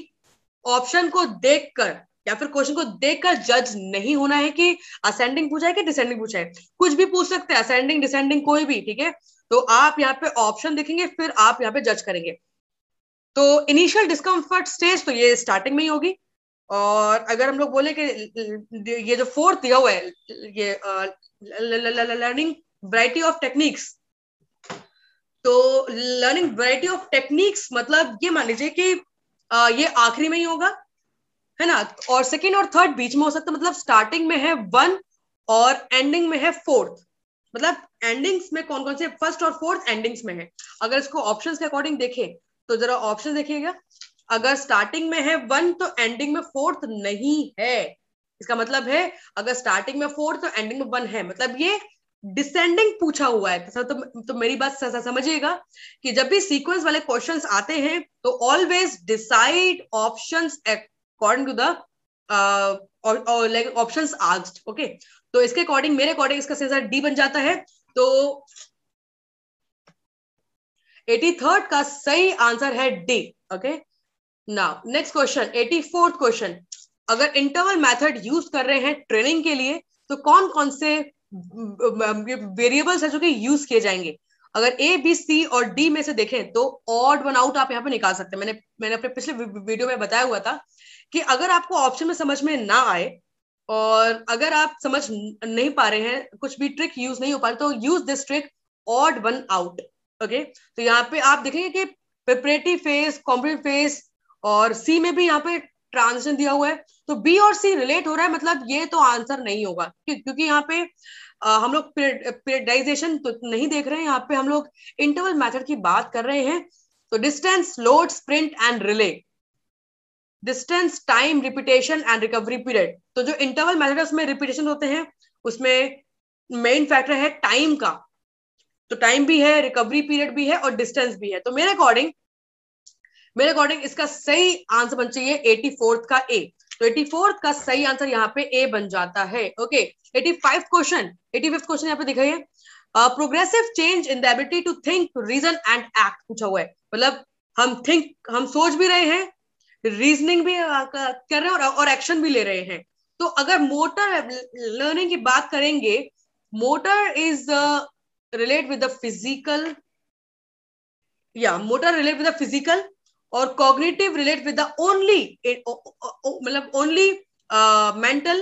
ऑप्शन को देखकर या फिर क्वेश्चन को देखकर जज नहीं होना है कि असेंडिंग पूछा है कि डिसेंडिंग पूछा है कुछ भी पूछ सकते हैं असेंडिंग डिसेंडिंग कोई भी ठीक है तो आप यहाँ पे ऑप्शन देखेंगे फिर आप यहाँ पे जज करेंगे तो इनिशियल डिस्कम्फर्ट स्टेज तो ये स्टार्टिंग में ही होगी और अगर हम लोग बोले कि ये जो फोर्थ दिया हुआ है ये लर्निंग वराइटी ऑफ टेक्निक्स तो लर्निंग वराइटी ऑफ टेक्निक्स मतलब ये मान लीजिए कि ये आखिरी में ही होगा है ना और सेकेंड और थर्ड बीच में हो सकता है मतलब स्टार्टिंग में है वन और एंडिंग में है फोर्थ मतलब एंडिंग्स में कौन कौन से फर्स्ट और फोर्थ एंडिंग्स में है अगर इसको ऑप्शंस के अकॉर्डिंग देखें तो जरा ऑप्शन देखिएगा अगर स्टार्टिंग में है वन तो एंडिंग में फोर्थ नहीं है इसका मतलब है अगर स्टार्टिंग में फोर्थ तो एंडिंग में वन है मतलब ये डिसेंडिंग पूछा हुआ है तो, तो, तो मेरी बात समझिएगा कि जब भी सीक्वेंस वाले क्वेश्चंस आते हैं तो always decide options according to the like options asked okay तो इसके अकॉर्डिंग मेरे अकॉर्डिंग इसका सेंसर डी बन जाता है तो एटी थर्ड का सही आंसर है D okay okay? Now next question eighty fourth question अगर इंटरवल मेथड यूज कर रहे हैं ट्रेनिंग के लिए तो कौन कौन से वेरिएबल्स है जो कि यूज किए जाएंगे अगर ए बी सी और डी में से देखें तो ऑड वन आउट आप यहाँ पे निकाल सकते हैं मैंने मैंने अपने पिछले वीडियो में बताया हुआ था कि अगर आपको ऑप्शन में समझ में ना आए और अगर आप समझ नहीं पा रहे हैं कुछ भी ट्रिक यूज नहीं हो पा रहे तो use this trick odd one out okay तो यहाँ पे आप देखेंगे कि प्रिपरेटिव फेज कॉम्पिटेटिव फेज और सी में भी यहाँ पे ट्रांजिशन दिया हुआ है तो बी और सी रिलेट हो रहा है मतलब ये तो आंसर नहीं होगा क्योंकि यहाँ पे हम लोग पीरियडाइजेशन तो नहीं देख रहे हैं यहाँ पे हम लोग इंटरवल मैथड की बात कर रहे हैं तो distance load sprint and relay distance time repetition and recovery period तो जो इंटरवल मैथड है उसमें रिपीटेशन होते हैं उसमें मेन फैक्टर है टाइम का तो टाइम भी है रिकवरी पीरियड भी है और डिस्टेंस भी है तो मेरे अकॉर्डिंग मेरे अकॉर्डिंग इसका सही आंसर बन चाहिए एटी फोर्थ का ए तो एटी फोर्थ का सही आंसर यहाँ पे ए बन जाता है okay eighty five question eighty fifth question यहाँ पे दिखाइए progressive change in the ability to think reason and act पूछा हुआ है मतलब हम थिंक हम सोच भी रहे हैं रीजनिंग भी uh, कर रहे हैं और, और एक्शन भी ले रहे हैं तो अगर मोटर लर्निंग की बात करेंगे motor is relate with the physical या motor relate with the physical और cognitive relate with the only मतलब only mental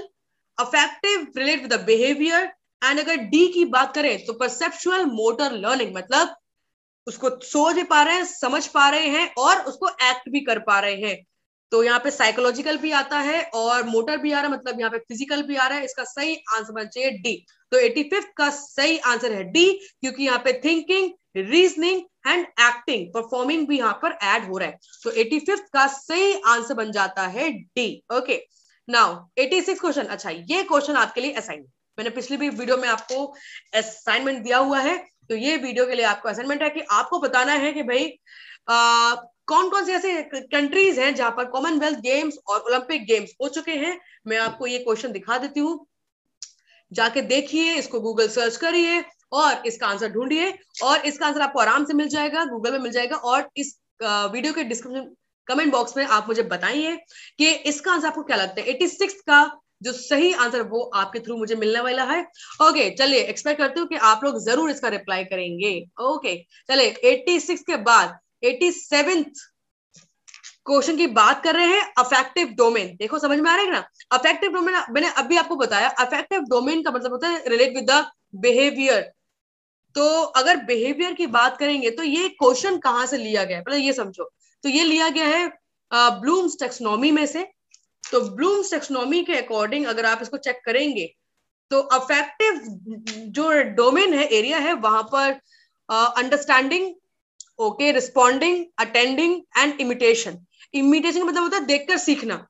affective relate with the behaviour and अगर डी की बात करें तो परसेप्शुअल मोटर लर्निंग मतलब उसको सोच पा रहे हैं समझ पा रहे हैं और उसको एक्ट भी कर पा रहे हैं तो यहाँ पे साइकोलॉजिकल भी आता है और मोटर भी आ रहा है मतलब यहाँ पे फिजिकल भी आ रहा है इसका सही आंसर बनना चाहिए डी तो एटी फिफ्थ का सही आंसर है डी क्योंकि यहाँ पे thinking reasoning and acting performing भी यहां पर एड हो रहा है तो एटी फिफ्थ का सही आंसर बन जाता है D okay now eighty six question अच्छा ये क्वेश्चन आपके लिए असाइनमेंट मैंने पिछली भी वीडियो में आपको असाइनमेंट दिया हुआ है तो ये वीडियो के लिए आपको असाइनमेंट है कि आपको बताना है कि भाई कौन कौन से ऐसे कंट्रीज हैं जहां पर कॉमनवेल्थ गेम्स और ओलंपिक गेम्स हो चुके हैं मैं आपको ये क्वेश्चन दिखा देती हूँ जाके देखिए इसको गूगल सर्च करिए और इसका आंसर ढूंढिए और इसका आंसर आपको आराम से मिल जाएगा गूगल में मिल जाएगा और इस वीडियो के डिस्क्रिप्शन कमेंट बॉक्स में आप मुझे बताइए कि इसका आंसर आपको क्या लगता है एटी सिक्स का जो सही आंसर वो आपके थ्रू मुझे मिलने वाला है ओके चलिए एक्सपेक्ट करती हूँ कि आप लोग जरूर इसका रिप्लाई करेंगे ओके चलिए एट्टी सिक्स के बाद एट्टी सेवेंथ क्वेश्चन की बात कर रहे हैं अफेक्टिव डोमेन देखो समझ में आ रहा है ना अफेक्टिव डोमेन मैंने अभी आपको बताया अफेक्टिव डोमेन का मतलब होता है रिलेट विद द बिहेवियर तो अगर बिहेवियर की बात करेंगे तो ये क्वेश्चन कहाँ से लिया गया है पहले ये समझो तो ये लिया गया है ब्लूम्स टेक्सनॉमी में से तो ब्लूम्स टेक्सनॉमी के अकॉर्डिंग अगर आप इसको चेक करेंगे तो अफेक्टिव जो डोमेन है एरिया है वहां पर understanding okay responding attending and imitation imitation का मतलब होता है देखकर सीखना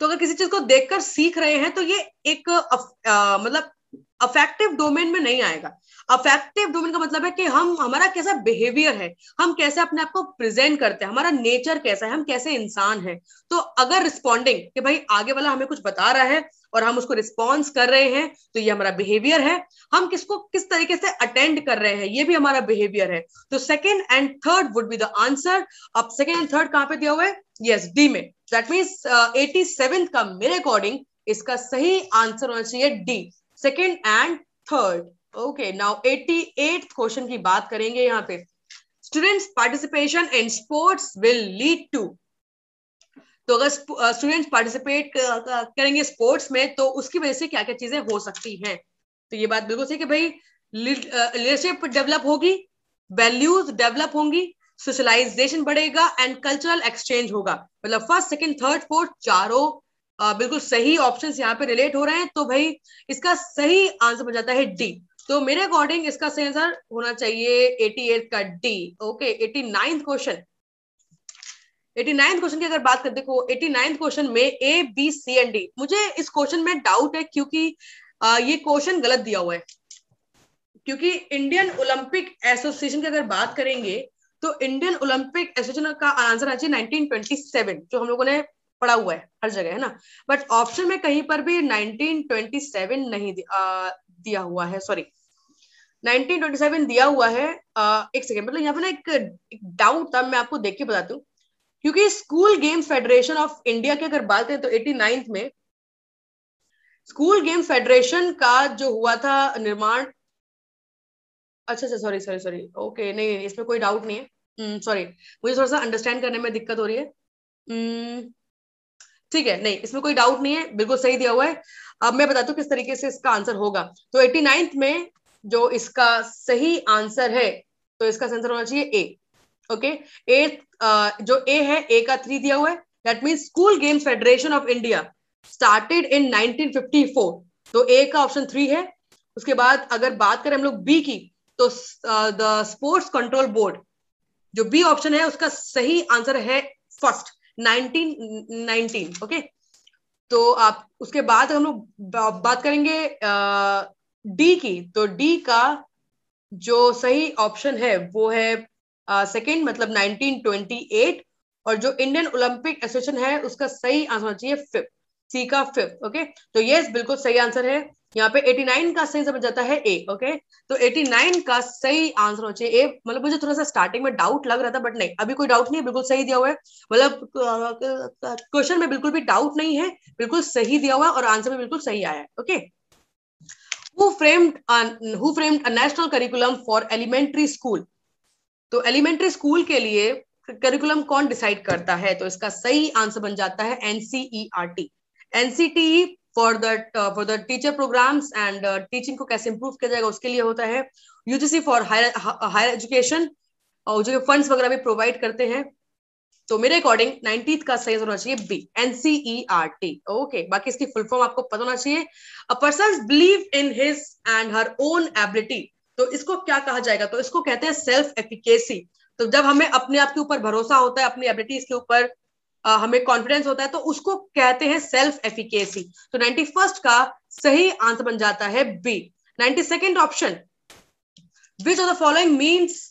तो अगर किसी चीज को देखकर सीख रहे हैं तो ये एक आ, मतलब अफेक्टिव डोमेन में नहीं आएगा अफेक्टिव डोमेन का मतलब है कि हम हमारा कैसा बिहेवियर है हम कैसे अपने आप को प्रेजेंट करते हैं हमारा नेचर कैसा है हम कैसे इंसान हैं तो अगर रिस्पॉन्डिंग कि भाई आगे वाला हमें कुछ बता रहा है और हम उसको रिस्पॉन्स कर रहे हैं तो ये हमारा बिहेवियर है हम किसको किस तरीके से अटेंड कर रहे हैं ये भी हमारा बिहेवियर है तो second and third would be the answer अब सेकेंड एंड थर्ड कहाँ पे दिया हुआ है यस डी में दैट मीन्स एटी सेवन का मेरे अकॉर्डिंग इसका सही आंसर होना चाहिए D second and third okay now eighty eight question की बात करेंगे यहाँ पे students participation in sports will lead to तो अगर स्टूडेंट्स पार्टिसिपेट करेंगे स्पोर्ट्स में तो उसकी वजह से क्या क्या चीजें हो सकती हैं तो ये बात बिल्कुल सही कि भाई लीडरशिप डेवलप होगी वैल्यूज डेवलप होंगी सोशलाइजेशन बढ़ेगा एंड कल्चरल एक्सचेंज होगा मतलब फर्स्ट सेकेंड थर्ड फोर्थ चारों बिल्कुल सही ऑप्शन यहाँ पे रिलेट हो रहे हैं तो भाई इसका सही आंसर बन जाता है डी तो मेरे अकॉर्डिंग इसका सही आंसर होना चाहिए एटी एट का D okay eighty ninth question eighty ninth question की अगर बात करते देखो एटी नाइन्थ क्वेश्चन में A B C and D मुझे इस क्वेश्चन में डाउट है क्योंकि ये क्वेश्चन गलत दिया हुआ है क्योंकि इंडियन ओलंपिक एसोसिएशन की अगर बात करेंगे तो इंडियन ओलंपिक एसोसिएशन का आंसर आ चाहिए 1927 जो हम लोगों ने पड़ा हुआ है हर जगह है ना बट ऑप्शन में कहीं पर भी 1927 नहीं दिया हुआ है सॉरी 1927 दिया हुआ है आ, एक सेकेंड मतलब यहाँ पे ना एक, एक डाउट था मैं आपको देख के बताती हूँ क्योंकि School Games Federation of India की अगर बात करें तो एटी में स्कूल गेम फेडरेशन का जो हुआ था निर्माण अच्छा अच्छा सॉरी सॉरी सॉरी ओके नहीं इसमें कोई डाउट नहीं है सॉरी hmm, मुझे थोड़ा सा अंडरस्टैंड करने में दिक्कत हो रही है hmm, ठीक है नहीं इसमें कोई डाउट नहीं है बिल्कुल सही दिया हुआ है अब मैं बताती हूँ किस तरीके से इसका आंसर होगा तो एटी नाइन्थ में जो इसका सही आंसर है तो इसका आंसर होना चाहिए ए ओके ए जो ए है ए का थ्री दिया हुआ है that mean School Games Federation of India started in 1954 तो ए का ऑप्शन थ्री है उसके बाद अगर बात करें हम लोग बी की तो द स्पोर्ट्स कंट्रोल बोर्ड जो बी ऑप्शन है उसका सही आंसर है फर्स्ट 1919 ओके तो आप उसके बाद हम लोग बात करेंगे डी की तो डी का जो सही ऑप्शन है वो है सेकेंड मतलब 1928 और जो इंडियन ओलंपिक एसोसिएशन है उसका सही आंसर होना चाहिए फिफ्थ सी का फिफ्थ ओके तो यस बिल्कुल सही आंसर है यहाँ पे 89 का सही समझ जाता है ए ओके तो 89 का सही आंसर हो चाहिए ए मतलब मुझे थोड़ा सा स्टार्टिंग में डाउट लग रहा था बट नहीं अभी कोई डाउट नहीं बिल्कुल सही दिया हुआ है मतलब क्वेश्चन में बिल्कुल भी डाउट नहीं है बिल्कुल सही दिया हुआ है और आंसर भी बिल्कुल सही आया है okay who framed an, curriculum for elementary school तो एलिमेंट्री स्कूल के लिए करिकुलम कौन डिसाइड करता है तो इसका सही आंसर बन जाता है NCERT NCT for that for the teacher programmes and teaching को कैसे इंप्रूव किया जाएगा उसके लिए होता है यूजीसी फॉर हायर एजुकेशन और जो फंड्स वगैरह भी प्रोवाइड करते हैं तो मेरे अकॉर्डिंग नाइनटीथ का सही होना चाहिए बी टी ओके बाकी इसकी फुल फॉर्म आपको पता होना चाहिए a person believe in his and her own ability तो इसको क्या कहा जाएगा तो इसको कहते हैं सेल्फ एफिकेसी तो जब हमें अपने आप के ऊपर भरोसा होता है अपनी एबिलिटीज के ऊपर हमें कॉन्फिडेंस होता है तो उसको कहते हैं सेल्फ एफिकेसी तो नाइन्टी फर्स्ट का सही आंसर बन जाता है B ninety second option which of the following means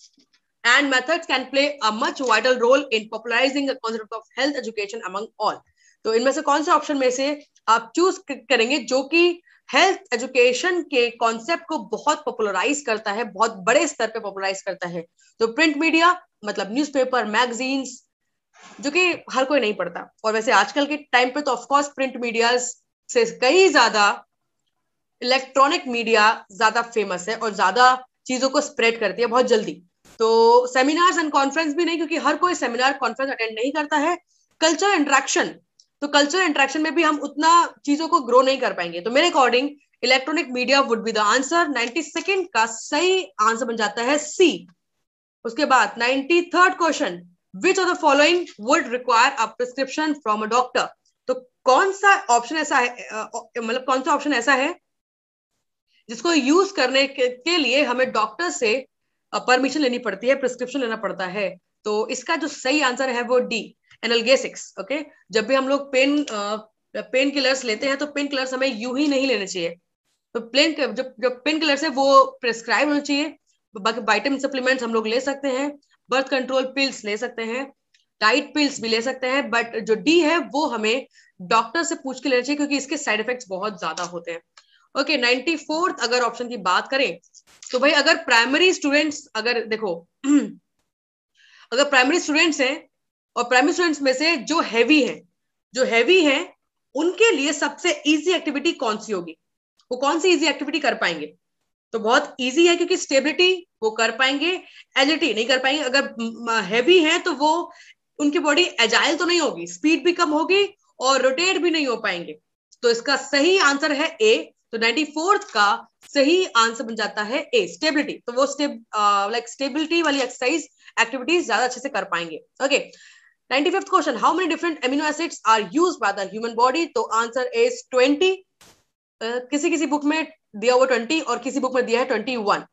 and methods can play a much vital role in popularising concept of health education among all तो इनमें से कौन से ऑप्शन में से आप चूज करेंगे जो कि हेल्थ एजुकेशन के कॉन्सेप्ट को बहुत पॉपुलराइज करता है बहुत बड़े स्तर पे पॉपुलराइज करता है तो प्रिंट मीडिया मतलब न्यूज़पेपर मैगजीन्स जो कि हर कोई नहीं पढ़ता और वैसे आजकल के टाइम पे तो ऑफकोर्स प्रिंट मीडिया से कई ज्यादा इलेक्ट्रॉनिक मीडिया ज्यादा फेमस है और ज्यादा चीजों को स्प्रेड करती है बहुत जल्दी तो सेमिनार्स एंड कॉन्फ्रेंस भी नहीं क्योंकि हर कोई सेमिनार कॉन्फ्रेंस अटेंड नहीं करता है कल्चर इंट्रैक्शन तो कल्चर इंट्रैक्शन में भी हम उतना चीजों को ग्रो नहीं कर पाएंगे तो मेरे according electronic media would be the answer ninety second का सही आंसर बन जाता है सी उसके बाद ninety third question which of the following would require a prescription from a doctor तो कौन सा ऑप्शन ऐसा है मतलब कौन सा ऑप्शन ऐसा है जिसको यूज करने के, के लिए हमें डॉक्टर से परमिशन लेनी पड़ती है प्रिस्क्रिप्शन लेना पड़ता है तो इसका जो सही आंसर है वो डी एनलगेसिक्स ओके जब भी हम लोग पेन पेन किलर्स लेते हैं तो पेन किलर्स हमें यू ही नहीं लेने चाहिए तो प्लेन जो जो पेन किलर्स है वो प्रिस्क्राइब होने चाहिए बाकी वाइटामिन सप्लीमेंट्स हम लोग ले सकते हैं बर्थ कंट्रोल पिल्स ले सकते हैं डाइट पिल्स भी ले सकते हैं बट जो डी है वो हमें डॉक्टर से पूछ के लेना चाहिए क्योंकि इसके साइड इफेक्ट्स बहुत ज्यादा होते हैं ओके नाइन्टी फोर्थ अगर ऑप्शन की बात करें तो भाई अगर प्राइमरी स्टूडेंट्स अगर देखो अगर प्राइमरी स्टूडेंट्स हैं और प्राइमरी स्टूडेंट्स में से जो हैवी है जो हैवी है उनके लिए सबसे इजी एक्टिविटी कौन सी होगी वो कौन सी इजी एक्टिविटी कर पाएंगे तो बहुत इजी है क्योंकि स्टेबिलिटी वो कर पाएंगे एजिटी नहीं कर पाएंगे अगर हैवी है तो वो उनकी बॉडी एजाइल तो नहीं होगी स्पीड भी कम होगी और रोटेट भी नहीं हो पाएंगे तो इसका सही आंसर है ए तो नाइन्टी फोर्थ का सही आंसर बन जाता है ए स्टेबिलिटी तो वो स्टेब लाइक स्टेबिलिटी वाली एक्सरसाइज एक्टिविटीज ज्यादा अच्छे से कर पाएंगे okay ninety fifth question how many different amino acids are use by the human body तो आंसर इज ट्वेंटी किसी किसी बुक में दिया हुआ ट्वेंटी और किसी बुक में दिया है ट्वेंटी वन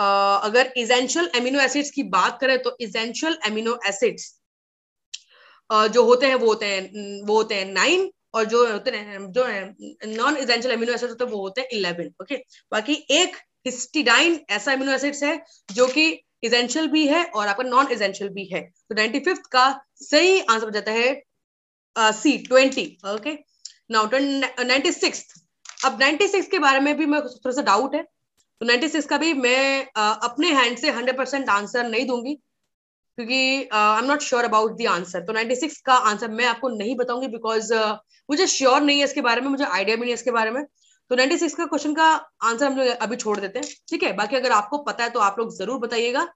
अगर इजेंशियल एमिनो एसिड्स की बात करें तो इजेंशियल एमिनो एसिड्स जो होते हैं वो होते हैं वो होते हैं नाइन और जो होते हैं जो नॉन इजेंशियल एमिनो एसिड होते हैं वो होते हैं इलेवन ओके बाकी एक हिस्टिडाइन ऐसा एमिनो एसिड्स है जो कि इजेंशियल भी है और आपका नॉन इजेंशियल भी है तो नाइनटी फिफ्थ का सही आंसर हो जाता है C twenty okay now ninety six अब नाइनटी सिक्स के बारे में भी मैं थोड़ा सा डाउट है तो 96 का भी मैं uh, अपने हैंड से 100 परसेंट आंसर नहीं दूंगी क्योंकि I am not sure about the answer तो 96 का आंसर मैं आपको नहीं बताऊंगी बिकॉज uh, मुझे श्योर नहीं है इसके बारे में मुझे आइडिया भी नहीं है इसके बारे में तो 96 का क्वेश्चन का आंसर हम लोग अभी छोड़ देते हैं ठीक है बाकी अगर आपको पता है तो आप लोग जरूर बताइएगा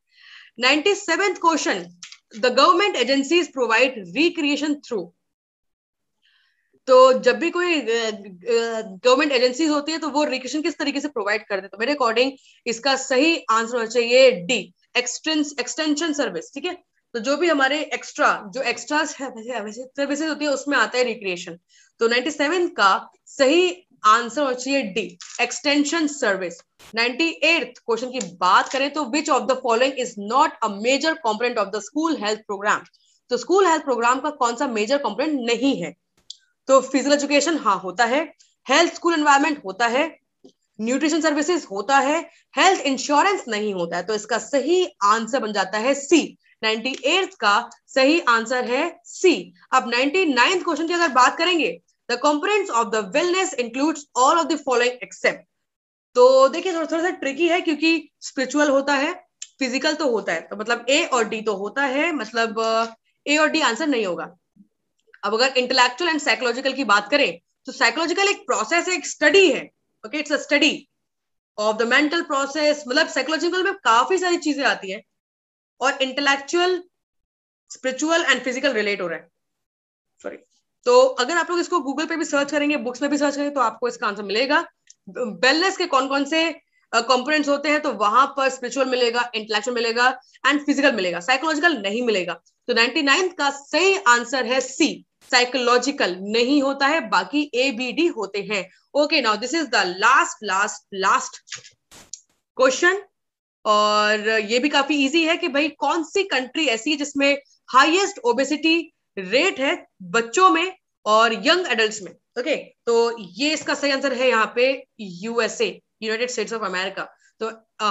ninety question the government agencies provide recreation through तो जब भी कोई गवर्नमेंट एजेंसी होती है तो वो रिक्रेशन किस तरीके से प्रोवाइड करते हैं तो मेरे अकॉर्डिंग इसका सही आंसर होना चाहिए डी एक्सटेंस एक्सटेंशन सर्विस ठीक है तो जो भी हमारे एक्स्ट्रा जो एक्स्ट्रा सर्विसेज होती है उसमें आता है रिक्रिएशन तो 97 का सही आंसर होना चाहिए डी एक्सटेंशन सर्विस 98 क्वेश्चन की बात करें तो which of the following is not a major component of the school health program तो स्कूल हेल्थ प्रोग्राम का कौन सा मेजर कॉम्पोनेंट नहीं है तो फिजिकल एजुकेशन हाँ होता है हेल्थ स्कूल एनवायरमेंट होता है न्यूट्रिशन सर्विसेज होता है हेल्थ इंश्योरेंस नहीं होता है तो इसका सही आंसर बन जाता है सी नाइनटी एट का सही आंसर है सी अब नाइनटी नाइन्थ क्वेश्चन की अगर बात करेंगे the component of the wellness includes all of the following except तो देखिए थोड़ा थोड़ा सा ट्रिकी है क्योंकि स्पिरिचुअल होता है फिजिकल तो होता है तो मतलब ए और डी तो होता है मतलब ए और डी आंसर नहीं होगा अब अगर इंटेलेक्चुअल एंड साइकोलॉजिकल की बात करें तो साइकोलॉजिकल एक प्रोसेस है एक स्टडी है okay it's a study of the mental process मतलब साइकोलॉजिकल में काफी सारी चीजें आती है और intellectual spiritual and physical relate हो रहा है सॉरी तो अगर आप लोग इसको गूगल पे भी सर्च करेंगे बुक्स में भी सर्च करेंगे तो आपको इसका आंसर मिलेगा वेलनेस के कौन कौन से कंपोनेंट्स होते हैं तो वहां पर स्पिरिचुअल मिलेगा इंटेलेक्चुअल मिलेगा एंड फिजिकल मिलेगा साइकोलॉजिकल नहीं मिलेगा तो नाइनटी नाइन्थ का सही आंसर है सी साइकोलॉजिकल नहीं होता है बाकी ए बी डी होते हैं okay now this is the last last last question और ये भी काफी इजी है कि भाई कौन सी कंट्री ऐसी है जिसमें हाईएस्ट ओबेसिटी रेट है बच्चों में और यंग एडल्ट में ओके okay, तो ये इसका सही आंसर है यहाँ पे USA United States of America तो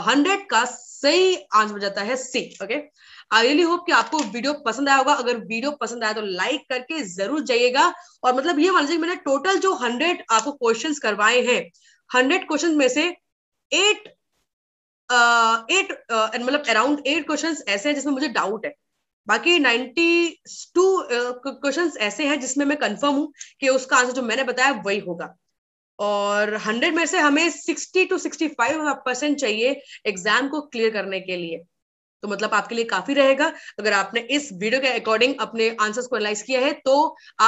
हंड्रेड का सही आंसर हो जाता है C okay I really hope कि आपको वीडियो पसंद आया होगा अगर वीडियो पसंद आया तो लाइक करके जरूर जाइएगा और मतलब ये मान लीजिए मैंने टोटल जो हंड्रेड आपको क्वेश्चंस करवाए हैं हंड्रेड क्वेश्चंस में से एट एट मतलब अराउंड एट क्वेश्चंस ऐसे हैं जिसमें मुझे डाउट है बाकी नाइनटी टू क्वेश्चन ऐसे हैं जिसमें मैं कंफर्म हूं कि उसका आंसर जो मैंने बताया वही होगा और 100 में से हमें 60 टू 65 परसेंट चाहिए एग्जाम को क्लियर करने के लिए तो मतलब आपके लिए काफी रहेगा अगर आपने इस वीडियो के अकॉर्डिंग अपने आंसर्स को एनालाइज किया है तो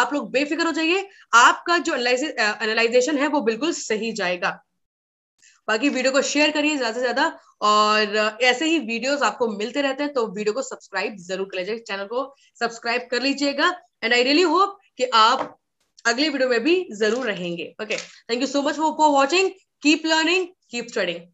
आप लोग बेफिक्र हो जाइए आपका जो एनालाइजेशन है वो बिल्कुल सही जाएगा बाकी वीडियो को शेयर करिए ज्यादा से ज्यादा और ऐसे ही वीडियोस आपको मिलते रहते हैं तो वीडियो को सब्सक्राइब जरूर कर लीजिए चैनल को सब्सक्राइब कर लीजिएगा एंड आई रियली होप कि आप अगले वीडियो में भी जरूर रहेंगे okay thank you so much for watching keep learning keep studying